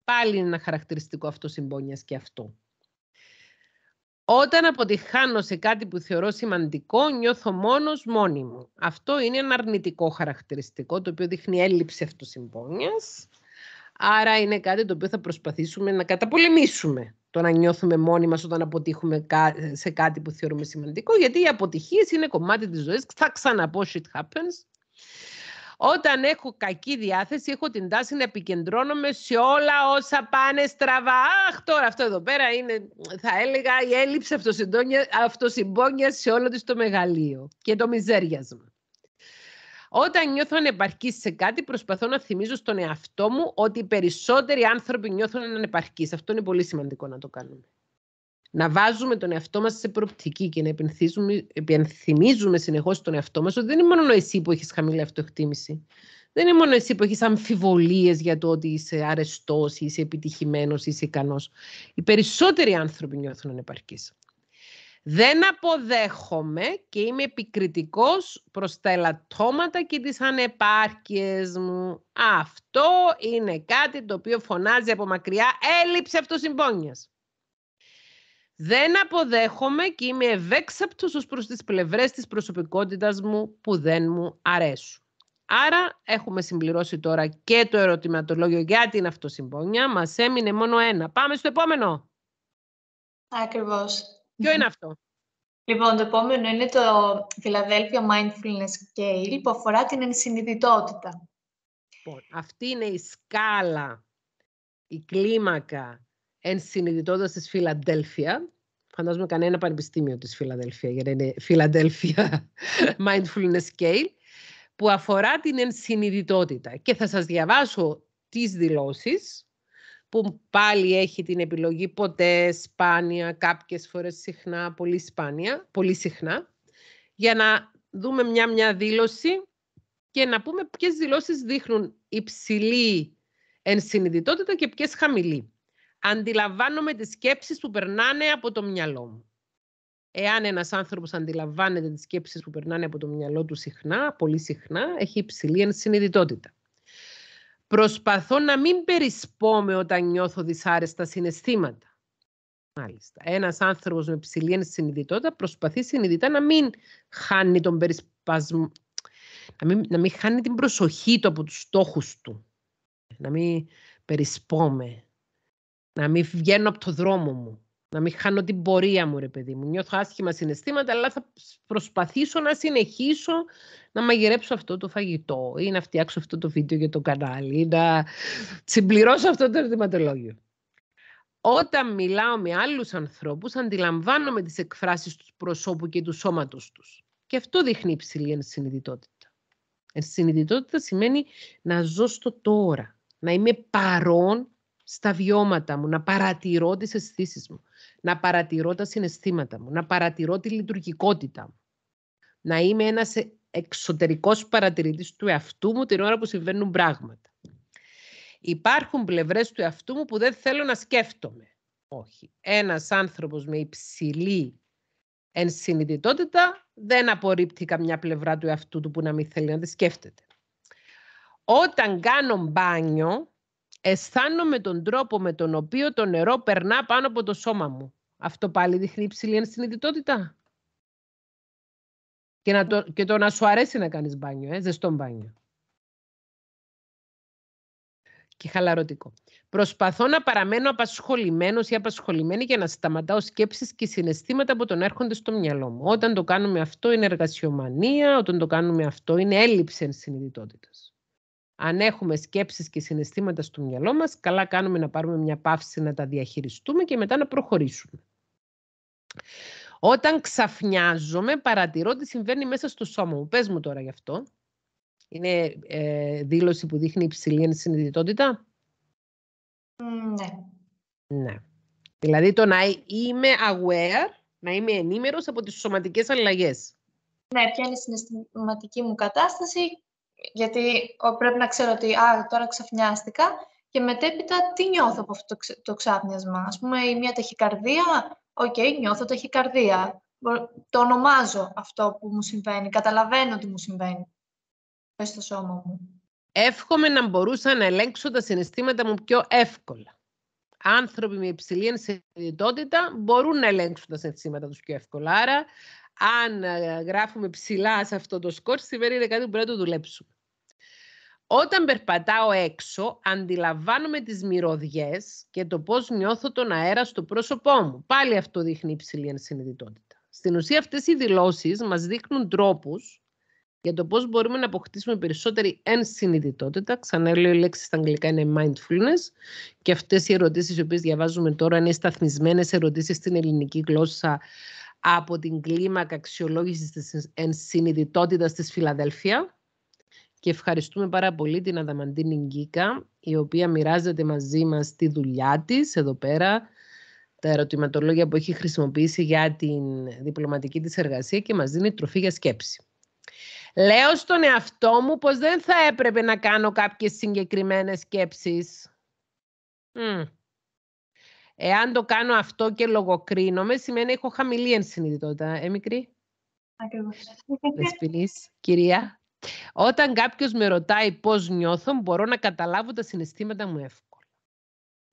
Πάλι είναι ένα χαρακτηριστικό αυτοσυμπόνιας και αυτό. Όταν αποτυχάνω σε κάτι που θεωρώ σημαντικό, νιώθω μόνος μόνη μου. Αυτό είναι ένα αρνητικό χαρακτηριστικό, το οποίο δείχνει έλλειψη αυτοσυμπόνιας. Άρα είναι κάτι το οποίο θα προσπαθήσουμε να καταπολεμήσουμε. Το να νιώθουμε μόνοι μας όταν αποτύχουμε σε κάτι που θεωρούμε σημαντικό, γιατί οι αποτυχίες είναι κομμάτι της ζωής. Θα ξαναπώ, shit happens. Όταν έχω κακή διάθεση, έχω την τάση να επικεντρώνομαι σε όλα όσα πάνε στραβά. Αχ, τώρα αυτό εδώ πέρα είναι, θα έλεγα, η έλλειψη αυτοσυμπόνια σε όλο της το μεγαλείο και το μιζέριασμα. Όταν νιώθω ανεπαρκή σε κάτι, προσπαθώ να θυμίζω στον εαυτό μου ότι οι περισσότεροι άνθρωποι νιώθουν ανεπαρκή. Αυτό είναι πολύ σημαντικό να το κάνουμε να βάζουμε τον εαυτό μας σε προοπτική και να επενθυμίζουμε συνεχώς τον εαυτό μας ότι δεν είναι μόνο εσύ που έχεις χαμηλή αυτοεκτίμηση. Δεν είναι μόνο εσύ που έχεις αμφιβολίες για το ότι είσαι αρεστός, είσαι επιτυχημένος, είσαι ικανός. Οι περισσότεροι άνθρωποι νιώθουν ανεπαρκείς. Δεν αποδέχομαι και είμαι επικριτικός προς τα ελαττώματα και τις ανεπάρκειες μου. Αυτό είναι κάτι το οποίο φωνάζει από μακριά έλλειψη αυτοσυμπόνιας. Δεν αποδέχομαι και είμαι ευέξαπτος ως προς τις πλευρές της προσωπικότητας μου που δεν μου αρέσουν. Άρα έχουμε συμπληρώσει τώρα και το ερωτηματολόγιο για την αυτοσυμπόνια. Μας έμεινε μόνο ένα. Πάμε στο επόμενο. Ακριβώς. Ποιο είναι αυτό. Λοιπόν, το επόμενο είναι το Philadelphia Mindfulness Scale που αφορά την ενσυνειδητότητα. Λοιπόν, αυτή είναι η σκάλα, η κλίμακα ενσυνειδητώντας τη Φιλανδέλφια Φαντάζομαι κανένα πανεπιστήμιο της Φιλαδέλφια, γιατί είναι Φιλαντέλφια Mindfulness Scale, που αφορά την ενσυνειδητότητα. Και θα σας διαβάσω τις δηλώσεις, που πάλι έχει την επιλογή ποτέ, σπάνια, κάποιες φορές συχνά, πολύ σπάνια, πολύ συχνά, για να δούμε μια-μια δήλωση και να πούμε ποιες δηλώσεις δείχνουν υψηλή ενσυνειδητότητα και ποιες χαμηλή αντιλαμβάνομαι τις σκέψεις που περνάνε από το μυαλό μου. Εάν ένας άνθρωπος αντιλαμβάνεται τις σκέψεις που περνάνε από το μυαλό του συχνά, πολύ συχνά, έχει υψηλή ενσυνειδητότητα. Προσπαθώ να μην περισπώμαι όταν νιώθω δυσάρεστα συναισθήματα. Μάλιστα. Ένας άνθρωπος με ψηλή συνειδητότητα προσπαθεί συνειδητά να μην χάνει τον περισπασμό, να μην, να χάνει την προσοχή του από τους στόχους του. Να μην περισπώμε. Να μην βγαίνω από το δρόμο μου. Να μην χάνω την πορεία μου, ρε παιδί μου. Νιώθω άσχημα συναισθήματα, αλλά θα προσπαθήσω να συνεχίσω να μαγειρέψω αυτό το φαγητό ή να φτιάξω αυτό το βίντεο για το κανάλι ή να συμπληρώσω αυτό το ερωτηματολόγιο. Όταν μιλάω με άλλους ανθρώπους, αντιλαμβάνομαι τις εκφράσεις τους προσώπου και του σώματος τους. Και αυτό δείχνει υψηλή ενσυνειδητότητα. Ενσυνειδητότητα σημαίνει να ζω στο τώρα, να είμαι παρόν στα βιώματα μου, να παρατηρώ τις αισθήσεις μου, να παρατηρώ τα συναισθήματα μου, να παρατηρώ τη λειτουργικότητα μου. Να είμαι ένας ε, εξωτερικός παρατηρητής του εαυτού μου την ώρα που συμβαίνουν πράγματα. Υπάρχουν πλευρές του εαυτού μου που δεν θέλω να σκέφτομαι. Όχι. Ένας άνθρωπος με υψηλή ενσυνειδητότητα δεν απορρίπτει καμιά πλευρά του εαυτού του που να μην θέλει να τη σκέφτεται. Όταν κάνω μπάνιο, αισθάνομαι τον τρόπο με τον οποίο το νερό περνά πάνω από το σώμα μου. Αυτό πάλι δείχνει υψηλή ενσυνειδητότητα. Και, να το, και το να σου αρέσει να κάνεις μπάνιο, ε, ζεστό μπάνιο. Και χαλαρωτικό. Προσπαθώ να παραμένω απασχολημένος ή απασχολημένη για να σταματάω σκέψεις και συναισθήματα που τον έρχονται στο μυαλό μου. Όταν το κάνουμε αυτό είναι εργασιομανία, όταν το κάνουμε αυτό είναι έλλειψη ενσυνειδητότητας αν έχουμε σκέψεις και συναισθήματα στο μυαλό μας, καλά κάνουμε να πάρουμε μια παύση να τα διαχειριστούμε και μετά να προχωρήσουμε. Όταν ξαφνιάζομαι, παρατηρώ τι συμβαίνει μέσα στο σώμα μου. Πες μου τώρα γι' αυτό. Είναι ε, δήλωση που δείχνει υψηλή ενσυνειδητότητα. Ναι. Ναι. Δηλαδή το να είμαι aware, να είμαι ενήμερος από τις σωματικές αλλαγές. Ναι, ποια είναι η συναισθηματική μου κατάσταση γιατί πρέπει να ξέρω ότι α, τώρα ξαφνιάστηκα και μετέπειτα τι νιώθω από αυτό το ξάφνιασμα. Ας πούμε η μία ταχυκαρδία, οκ, okay, νιώθω ταχυκαρδία. Το ονομάζω αυτό που μου συμβαίνει, καταλαβαίνω τι μου συμβαίνει στο σώμα μου. Εύχομαι να μπορούσα να ελέγξω τα συναισθήματα μου πιο εύκολα. Άνθρωποι με υψηλή ενσυνειδητότητα μπορούν να ελέγξουν τα συναισθήματα τους πιο εύκολα. Άρα αν ε, γράφουμε ψηλά σε αυτό το σκορ, σημαίνει είναι κάτι που πρέπει να το δουλέψουμε. Όταν περπατάω έξω, αντιλαμβάνομαι τις μυρωδιές και το πώς νιώθω τον αέρα στο πρόσωπό μου. Πάλι αυτό δείχνει υψηλή ενσυνειδητότητα. Στην ουσία αυτές οι δηλώσεις μας δείχνουν τρόπους για το πώς μπορούμε να αποκτήσουμε περισσότερη ενσυνειδητότητα. Ξανά λέω η λέξη στα αγγλικά είναι mindfulness και αυτές οι ερωτήσεις οι οποίες διαβάζουμε τώρα είναι σταθμισμένες ερωτήσεις στην ελληνική γλώσσα από την κλίμακα αξιολόγησης της ενσυνειδητότητας της Φιλαδέλφια και ευχαριστούμε πάρα πολύ την Αδαμαντίνη Γκίκα η οποία μοιράζεται μαζί μας τη δουλειά της εδώ πέρα τα ερωτηματολόγια που έχει χρησιμοποιήσει για την διπλωματική της εργασία και μας δίνει τροφή για σκέψη. Λέω στον εαυτό μου πως δεν θα έπρεπε να κάνω κάποιες συγκεκριμένες σκέψεις. Mm. Εάν το κάνω αυτό και λογοκρίνομαι, σημαίνει έχω χαμηλή ενσυνειδητότητα. Ε, μικρή. Ακριβώς. κυρία. Όταν κάποιος με ρωτάει πώς νιώθω, μπορώ να καταλάβω τα συναισθήματα μου εύκολα.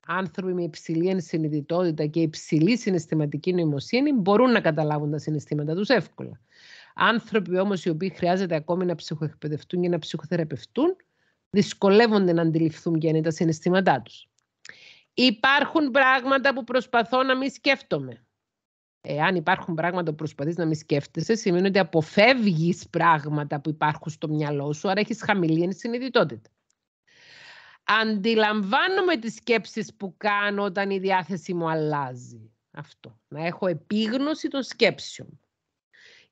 Άνθρωποι με υψηλή ενσυνειδητότητα και υψηλή συναισθηματική νοημοσύνη μπορούν να καταλάβουν τα συναισθήματα τους εύκολα. Άνθρωποι όμως οι οποίοι χρειάζεται ακόμη να ψυχοεκπαιδευτούν και να ψυχοθεραπευτούν, δυσκολεύονται να αντιληφθούν ποια είναι τα συναισθήματά τους. Υπάρχουν πράγματα που προσπαθώ να μην σκέφτομαι. Εάν υπάρχουν πράγματα που προσπαθείς να μην σκέφτεσαι, σημαίνει ότι αποφεύγεις πράγματα που υπάρχουν στο μυαλό σου, άρα έχεις χαμηλή συνειδητότητα. Αντιλαμβάνομαι τις σκέψεις που κάνω όταν η διάθεση μου αλλάζει. Αυτό. Να έχω επίγνωση των σκέψεων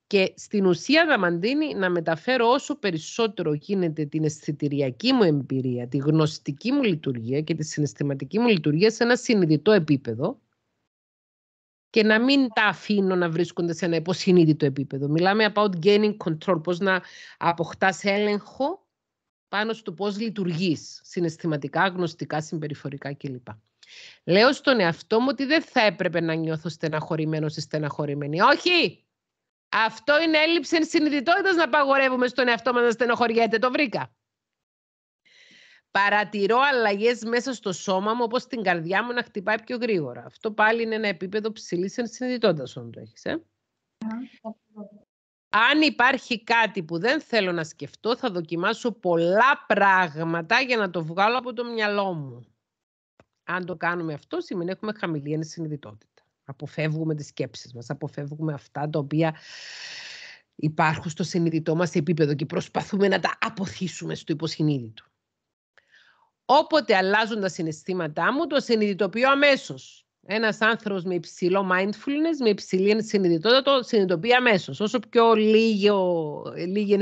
και στην ουσία να μαντίνει να μεταφέρω όσο περισσότερο γίνεται την αισθητηριακή μου εμπειρία, τη γνωστική μου λειτουργία και τη συναισθηματική μου λειτουργία σε ένα συνειδητό επίπεδο και να μην τα αφήνω να βρίσκονται σε ένα υποσυνείδητο επίπεδο. Μιλάμε about gaining control, πώς να αποκτάς έλεγχο πάνω στο πώς λειτουργείς συναισθηματικά, γνωστικά, συμπεριφορικά κλπ. Λέω στον εαυτό μου ότι δεν θα έπρεπε να νιώθω στεναχωρημένος ή στεναχωρημένη. Όχι! Αυτό είναι έλλειψη συνειδητότητα να παγορεύουμε στον εαυτό μας να στενοχωριέται. Το βρήκα. Παρατηρώ αλλαγές μέσα στο σώμα μου, όπως την καρδιά μου να χτυπάει πιο γρήγορα. Αυτό πάλι είναι ένα επίπεδο ψηλής συνειδητότητα, όταν το έχεις. Ε. Αν υπάρχει κάτι που δεν θέλω να σκεφτώ, θα δοκιμάσω πολλά πράγματα για να το βγάλω από το μυαλό μου. Αν το κάνουμε αυτό, σημαίνει έχουμε χαμηλή ενσυνειδητότητα. Αποφεύγουμε τις σκέψεις μας, αποφεύγουμε αυτά τα οποία υπάρχουν στο συνειδητό μας επίπεδο και προσπαθούμε να τα αποθήσουμε στο υποσυνείδητο. Όποτε αλλάζουν τα συναισθήματά μου, το συνειδητοποιώ αμέσως. Ένας άνθρωπος με υψηλό mindfulness, με υψηλή συνειδητότητα, το συνειδητοποιεί αμέσως. Όσο πιο λίγο, λίγη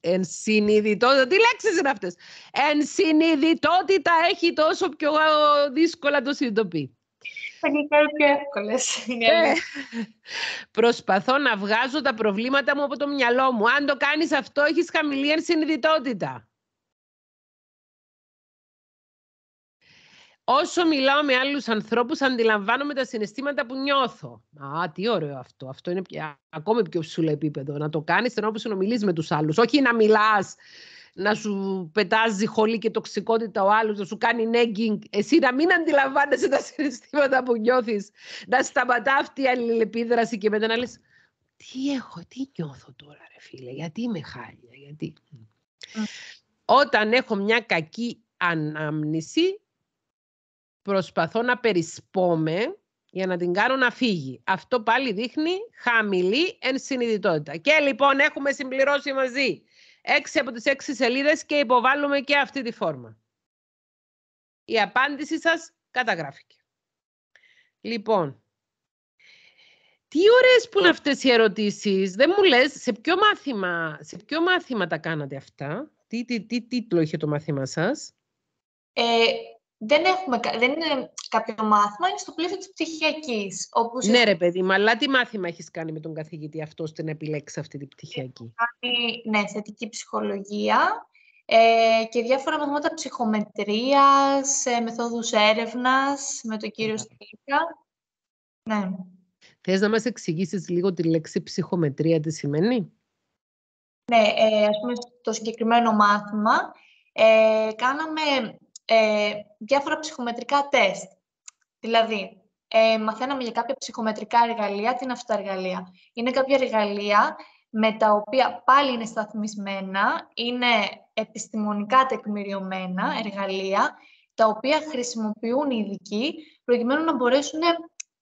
ενσυνειδητότητα. Τι λέξεις είναι αυτές. Ενσυνειδητότητα έχει, τόσο πιο δύσκολα το συνειδητοποιεί. Είναι πιο εύκολες. Ε. προσπαθώ να βγάζω τα προβλήματα μου από το μυαλό μου. Αν το κάνεις αυτό, έχεις χαμηλή ενσυνειδητότητα. Όσο μιλάω με άλλους ανθρώπους, αντιλαμβάνομαι τα συναισθήματα που νιώθω. Α, τι ωραίο αυτό. Αυτό είναι ακόμη πιο ψηλό επίπεδο. Να το κάνεις ενώ που συνομιλείς με τους άλλους. Όχι να μιλάς να σου πετάζει χολή και τοξικότητα ο άλλος, να σου κάνει νέγκινγκ, εσύ να μην αντιλαμβάνεσαι τα συναισθήματα που νιώθεις, να σταματά αυτή η αλληλεπίδραση και μετά να λες τι έχω, τι νιώθω τώρα ρε φίλε, γιατί είμαι χάλια, γιατί... Όταν έχω μια κακή ανάμνηση, προσπαθώ να περισπώμαι για να την κάνω να φύγει. Αυτό πάλι δείχνει χαμηλή ενσυνειδητότητα. Και λοιπόν έχουμε συμπληρώσει μαζί έξι από τις έξι σελίδες και υποβάλλουμε και αυτή τη φόρμα. Η απάντηση σας καταγράφηκε. Λοιπόν, τι ωραίες που είναι ε. αυτές οι ερωτήσεις. Δεν μου λες σε ποιο μάθημα, σε ποιο μάθημα τα κάνατε αυτά. Τι, τι, τι τίτλο είχε το μάθημα σας. Ε, δεν, έχουμε, δεν είναι κάποιο μάθημα, είναι στο πλαίσιο της ψυχιακής. όπως Ναι ρε παιδί, μα αλλά τι μάθημα έχεις κάνει με τον καθηγητή αυτό ώστε να επιλέξεις αυτή την ψυχιακή. Κάνει, ναι, θετική ψυχολογία ε, και διάφορα μαθήματα ψυχομετρίας, ε, μεθόδους έρευνας με τον κύριο Στήκα. Ναι. Θες να μας εξηγήσεις λίγο τη λέξη ψυχομετρία, τι σημαίνει? Ναι, ε, ας πούμε στο συγκεκριμένο μάθημα ε, κάναμε ε, διάφορα ψυχομετρικά τεστ. Δηλαδή, ε, μαθαίναμε για κάποια ψυχομετρικά εργαλεία, τι είναι αυτά τα εργαλεία. Είναι κάποια εργαλεία με τα οποία πάλι είναι σταθμισμένα, είναι επιστημονικά τεκμηριωμένα εργαλεία, τα οποία χρησιμοποιούν οι ειδικοί προκειμένου να μπορέσουν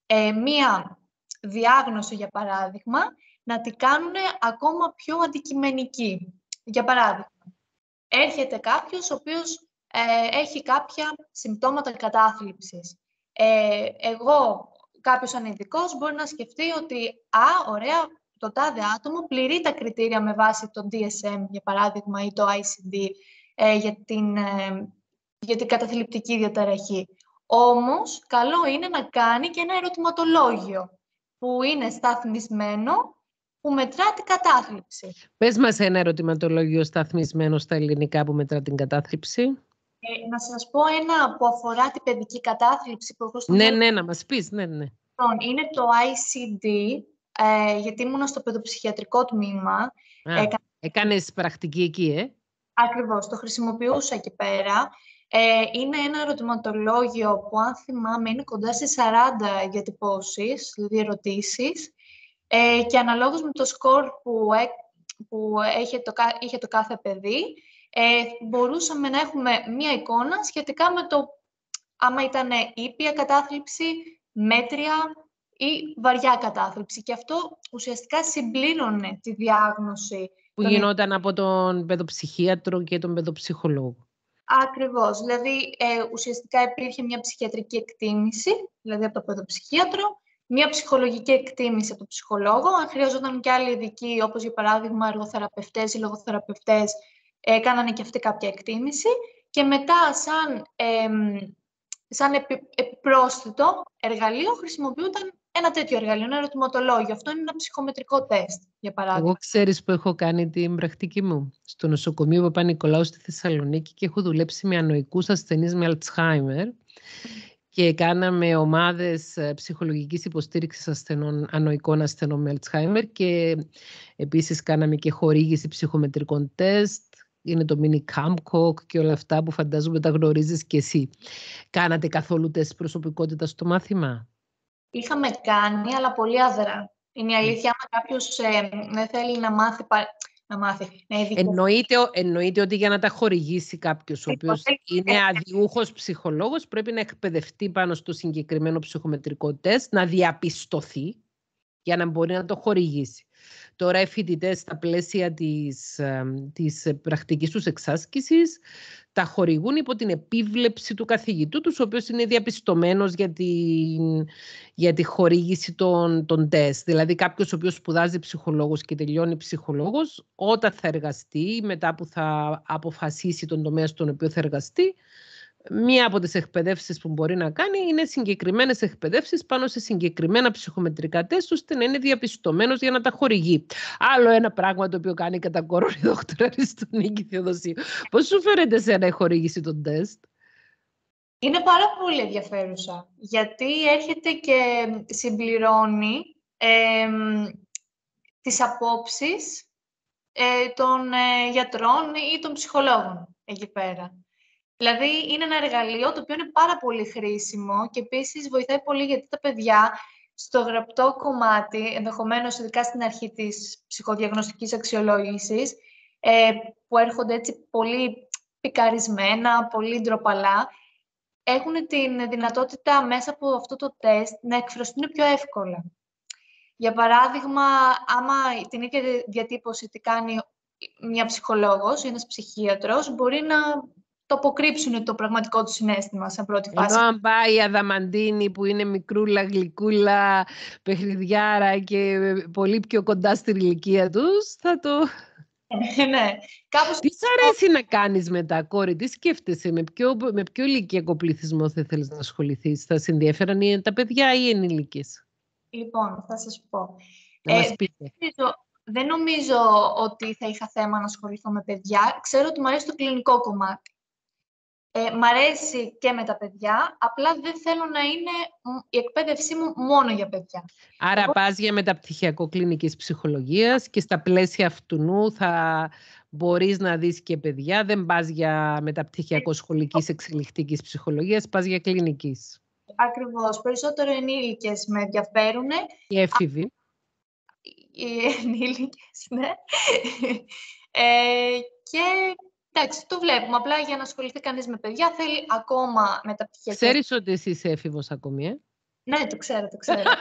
ε, μία διάγνωση, για παράδειγμα, να τη κάνουν ακόμα πιο αντικειμενική. Για παράδειγμα, έρχεται κάποιος ο οποίος ε, έχει κάποια συμπτώματα κατάθλιψης. Ε, εγώ, κάποιος ανειδικός, μπορεί να σκεφτεί ότι «Α, ωραία, το τάδε άτομο πληρεί τα κριτήρια με βάση το DSM, για παράδειγμα, ή το ICD, ε, για, την, για την καταθλιπτική διαταραχή». Όμως, καλό είναι να κάνει και ένα ερωτηματολόγιο που είναι σταθμισμένο, που μετρά την κατάθλιψη. Πες μας ένα ερωτηματολόγιο σταθμισμένο στα ελληνικά που μετρά την κατάθλιψη. Ε, να σας πω ένα που αφορά την παιδική κατάθλιψη που έχω στο Ναι, ναι, να μας πεις, ναι, ναι. Λοιπόν, είναι το ICD, ε, γιατί ήμουν στο παιδοψυχιατρικό τμήμα. Α, Έκανες πρακτική εκεί, ε? Ακριβώς, το χρησιμοποιούσα εκεί πέρα. Ε, είναι ένα ερωτηματολόγιο που, αν θυμάμαι, είναι κοντά σε 40 διατυπώσεις, δηλαδή ερωτήσεις. Ε, και αναλόγως με το σκορ που, έ, ε, που έχει το, είχε το κάθε παιδί, ε, μπορούσαμε να έχουμε μία εικόνα σχετικά με το άμα ήταν ήπια κατάθλιψη, μέτρια ή βαριά κατάθλιψη. Και αυτό ουσιαστικά συμπλήρωνε τη διάγνωση. Που γινόταν από τον παιδοψυχίατρο και τον παιδοψυχολόγο. Ακριβώς. Δηλαδή, ε, ουσιαστικά υπήρχε μια ψυχιατρική εκτίμηση, δηλαδή από τον παιδοψυχίατρο, μια ψυχολογική εκτίμηση από τον ψυχολόγο. Αν χρειαζόταν και άλλοι ειδικοί, όπως για παράδειγμα εργοθεραπευτές ή λογοθεραπευτές, ε, έκαναν και αυτή κάποια εκτίμηση και μετά σαν, ε, σαν επιπρόσθετο εργαλείο χρησιμοποιούνταν ένα τέτοιο εργαλείο, ένα ερωτηματολόγιο. Αυτό είναι ένα ψυχομετρικό τεστ, για παράδειγμα. Εγώ ξέρεις που έχω κάνει την πρακτική μου. Στο νοσοκομείο Παπα-Νικολάου στη Θεσσαλονίκη και έχω δουλέψει με ανοικού ασθενείς με Αλτσχάιμερ και κάναμε ομάδες ψυχολογικής υποστήριξης ασθενών, ανοικών ασθενών με Αλτσχάιμερ και επίσης κάναμε και χορήγηση ψυχομετρικών τεστ είναι το Mini Camcock και όλα αυτά που φαντάζομαι τα γνωρίζεις και εσύ. Κάνατε καθόλου τεστ προσωπικότητας στο μάθημα? Είχαμε κάνει, αλλά πολύ αδρά. Είναι η αλήθεια, άμα κάποιος ε, δεν θέλει να μάθει, να μάθει. Να εννοείται, εννοείται, ότι για να τα χορηγήσει κάποιος ο οποίος ναι. είναι αδιούχος ψυχολόγος, πρέπει να εκπαιδευτεί πάνω στο συγκεκριμένο ψυχομετρικό τεστ, να διαπιστωθεί για να μπορεί να το χορηγήσει. Τώρα οι φοιτητές στα πλαίσια της, της πρακτικής τους εξάσκησης τα χορηγούν υπό την επίβλεψη του καθηγητού τους, ο οποίος είναι διαπιστωμένος για, τη για τη χορήγηση των, των τεστ. Δηλαδή κάποιος ο οποίος σπουδάζει ψυχολόγος και τελειώνει ψυχολόγος, όταν θα εργαστεί, μετά που θα αποφασίσει τον τομέα στον οποίο θα εργαστεί, μία από τις εκπαιδεύσεις που μπορεί να κάνει είναι συγκεκριμένες εκπαιδεύσεις πάνω σε συγκεκριμένα ψυχομετρικά τεστ, ώστε να είναι διαπιστωμένος για να τα χορηγεί. Άλλο ένα πράγμα το οποίο κάνει κατά η δόκτωρα Αριστονίκη Θεοδοσίου. Πώς σου φαίνεται σε η χορήγηση των τεστ? Είναι πάρα πολύ ενδιαφέρουσα, γιατί έρχεται και συμπληρώνει ε, τις απόψεις ε, των ε, γιατρών ή των ψυχολόγων εκεί πέρα. Δηλαδή, είναι ένα εργαλείο το οποίο είναι πάρα πολύ χρήσιμο και επίσης βοηθάει πολύ γιατί τα παιδιά στο γραπτό κομμάτι, ενδεχομένως ειδικά στην αρχή της ψυχοδιαγνωστικής αξιολόγησης, ε, που έρχονται έτσι πολύ πικαρισμένα, πολύ ντροπαλά, έχουν την δυνατότητα μέσα από αυτό το τεστ να εκφραστούν πιο εύκολα. Για παράδειγμα, άμα την ίδια διατύπωση τι κάνει μια ψυχολόγος ή ένας ψυχίατρος, μπορεί να το αποκρύψουν το πραγματικό τους συνέστημα σε πρώτη φάση. Ενώ αν πάει η Αδαμαντίνη που είναι μικρούλα, γλυκούλα, παιχνιδιάρα και πολύ πιο κοντά στην ηλικία τους, θα το... Ε, ναι, κάπως... Τι σ' αρέσει να κάνεις μετά, κόρη, τι σκέφτεσαι, με ποιο, με ποιο ηλικιακό πληθυσμό θα θέλεις να ασχοληθείς, θα σε είναι τα παιδιά ή οι ενήλικες. Λοιπόν, θα σας πω. Να μας ε, πείτε. δεν νομίζω ότι θα είχα θέμα να ασχοληθώ με παιδιά. Ξέρω ότι μου αρέσει το κλινικό κομμάτι. Ε, μ' αρέσει και με τα παιδιά, απλά δεν θέλω να είναι η εκπαίδευσή μου μόνο για παιδιά. Άρα Εγώ... πας για μεταπτυχιακό κλινικής ψυχολογίας και στα πλαίσια αυτού νου θα μπορείς να δεις και παιδιά. Δεν πας για μεταπτυχιακό ε, σχολικής εξελιχτικής ψυχολογίας, πας για κλινικής. Ακριβώς. Περισσότερο ενήλικες με ενδιαφέρουν. Οι έφηβοι. Οι ενήλικες, ναι. Ε, και Εντάξει, το βλέπουμε. Απλά για να ασχοληθεί κανείς με παιδιά θέλει ακόμα μεταπτυχιακή. Ξέρεις ότι εσύ είσαι έφηβος ακόμη, ε. Ναι, το ξέρω, το ξέρω.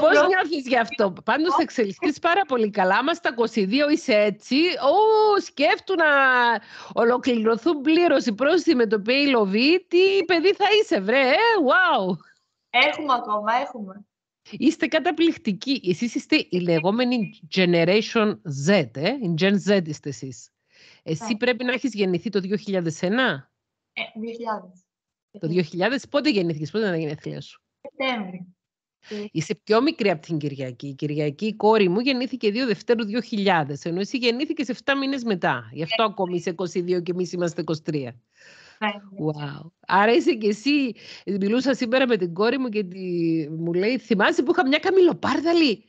Πώ νιώθεις γι' αυτό, Πάντως θα εξελιχθείς πάρα πολύ καλά. Μα τα 22 είσαι έτσι. ο σκέφτου να ολοκληρωθούν πλήρως οι πρόσθετοι με το PLOV. Τι παιδί θα είσαι, βρε, ε, wow. Έχουμε ακόμα, έχουμε. Είστε καταπληκτικοί. εσείς είστε η λεγόμενη Generation Z, ε? Η Gen Z είστε εσείς. Εσύ ναι. πρέπει να έχεις γεννηθεί το 2001. Ε, 2000. Το 2000 πότε γεννήθηκες, πότε ήταν η γενέθλια σου. Σεπτέμβρη. Είσαι πιο μικρή από την Κυριακή. Η Κυριακή κόρη μου γεννήθηκε 2 Δευτέρου 2000, ενώ εσύ γεννήθηκες 7 μήνες μετά. Γι' αυτό ναι. ακόμη είσαι 22 και εμείς είμαστε 23. Wow. Άρα είσαι και εσύ. Μιλούσα σήμερα με την κόρη μου και τη... μου λέει: Θυμάσαι που είχα μια καμιλοπάρδαλη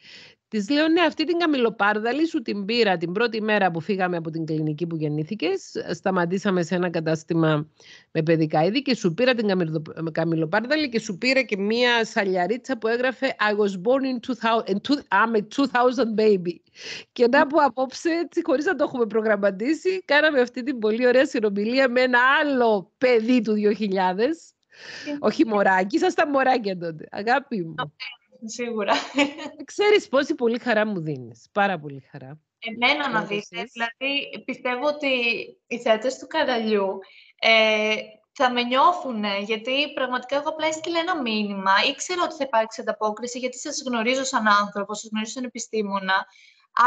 Τη λέω, ναι, αυτή την καμιλοπάρδαλη σου την πήρα την πρώτη μέρα που φύγαμε από την κλινική που γεννήθηκες. Σταματήσαμε σε ένα κατάστημα με παιδικά είδη και σου πήρα την ε, καμιλοπάρδαλη και σου πήρα και μία σαλιαρίτσα που έγραφε I was born in 2000, I'm a 2000 baby. Και να που απόψε, έτσι, χωρίς να το έχουμε προγραμματίσει, κάναμε αυτή την πολύ ωραία συνομιλία με ένα άλλο παιδί του 2000. Όχι μωράκι, ήσασταν μωράκια τότε. Αγάπη μου σίγουρα. Ξέρεις πόση πολύ χαρά μου δίνεις. Πάρα πολύ χαρά. Εμένα να δείτε, δηλαδή πιστεύω ότι οι θεατές του καραλιού ε, θα με νιώθουν, γιατί πραγματικά έχω απλά έστειλα ένα μήνυμα. Ήξερα ότι θα υπάρξει ανταπόκριση, γιατί σας γνωρίζω σαν άνθρωπο, σας γνωρίζω σαν επιστήμονα.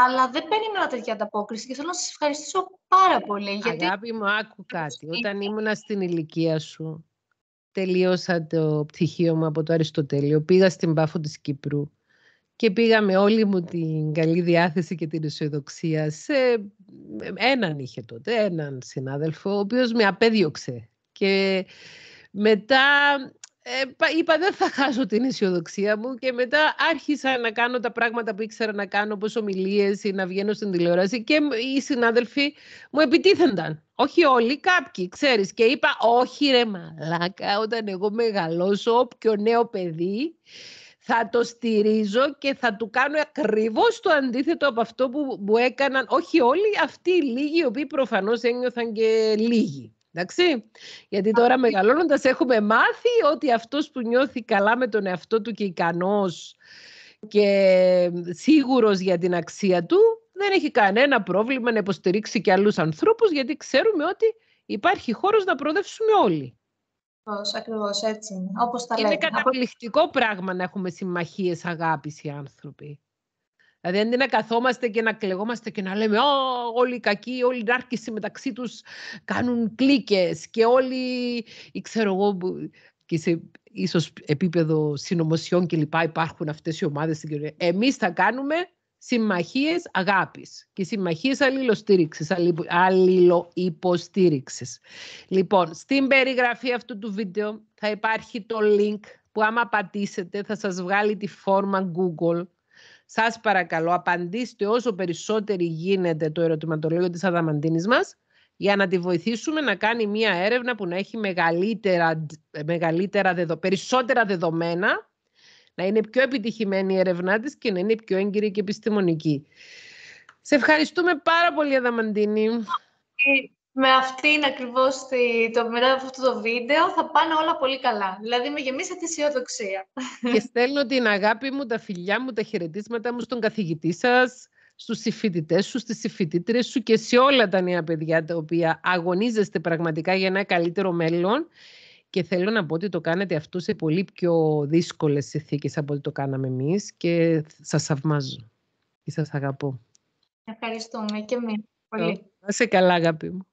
Αλλά δεν περίμενα τέτοια ανταπόκριση και θέλω να σας ευχαριστήσω πάρα πολύ. Γιατί... Αγάπη μου, άκου κάτι. Όταν ήμουν στην ηλικία σου, τελείωσα το πτυχίο μου από το Αριστοτέλειο, πήγα στην Πάφο της Κύπρου και πήγα με όλη μου την καλή διάθεση και την αισιοδοξία σε έναν είχε τότε, έναν συνάδελφο, ο οποίος με απέδιωξε. Και μετά ε, είπα δεν θα χάσω την αισιοδοξία μου και μετά άρχισα να κάνω τα πράγματα που ήξερα να κάνω όπως ομιλίες ή να βγαίνω στην τηλεόραση και οι συνάδελφοι μου επιτίθενταν. Όχι όλοι, κάποιοι, ξέρεις. Και είπα όχι ρε μαλάκα όταν εγώ μεγαλώσω όποιο νέο παιδί θα το στηρίζω και θα του κάνω ακριβώς το αντίθετο από αυτό που, που έκαναν όχι όλοι αυτοί οι λίγοι οι οποίοι προφανώς ένιωθαν και λίγοι. Εντάξει. Γιατί τώρα μεγαλώνοντας έχουμε μάθει ότι αυτός που νιώθει καλά με τον εαυτό του και ικανός και σίγουρος για την αξία του δεν έχει κανένα πρόβλημα να υποστηρίξει και άλλους ανθρώπους γιατί ξέρουμε ότι υπάρχει χώρος να προοδεύσουμε όλοι. Ακριβώς, ακριβώς έτσι είναι. Όπως τα καταπληκτικό πράγμα να έχουμε συμμαχίες αγάπης οι άνθρωποι. Δηλαδή, αντί να καθόμαστε και να κλεγόμαστε και να λέμε όλοι οι κακοί, όλοι οι νάρκηση μεταξύ τους κάνουν κλίκες και όλοι, ξέρω εγώ, και σε ίσως επίπεδο συνωμοσιών λοιπά υπάρχουν αυτές οι ομάδες στην κοινωνία. Εμείς θα κάνουμε συμμαχίες αγάπης και συμμαχίες αλληλοστήριξης, αλληλοϊποστήριξης. Λοιπόν, στην περιγραφή αυτού του βίντεο θα υπάρχει το link που άμα πατήσετε θα σας βγάλει τη φόρμα Google σας παρακαλώ απαντήστε όσο περισσότεροι γίνεται το ερωτηματολόγιο της Αδαμαντίνης μας για να τη βοηθήσουμε να κάνει μια έρευνα που να έχει μεγαλύτερα, μεγαλύτερα περισσότερα δεδομένα, να είναι πιο επιτυχημένη η έρευνά της και να είναι πιο έγκυρη και επιστημονική. Σε ευχαριστούμε πάρα πολύ, Αδαμαντίνη. Ε, με αυτήν ακριβώς το, μετά από αυτό το βίντεο θα πάνε όλα πολύ καλά. Δηλαδή με γεμίσατε αισιοδοξία. Και στέλνω την αγάπη μου, τα φιλιά μου, τα χαιρετίσματα μου στον καθηγητή σας, στους συμφοιτητές σου, στις συμφοιτήτρε σου και σε όλα τα νέα παιδιά τα οποία αγωνίζεστε πραγματικά για ένα καλύτερο μέλλον. Και θέλω να πω ότι το κάνετε αυτό σε πολύ πιο δύσκολες συνθήκες από ό,τι το κάναμε εμείς και σας θαυμάζω και σας αγαπώ. Ευχαριστούμε και εμείς πολύ. Να καλά αγάπη μου.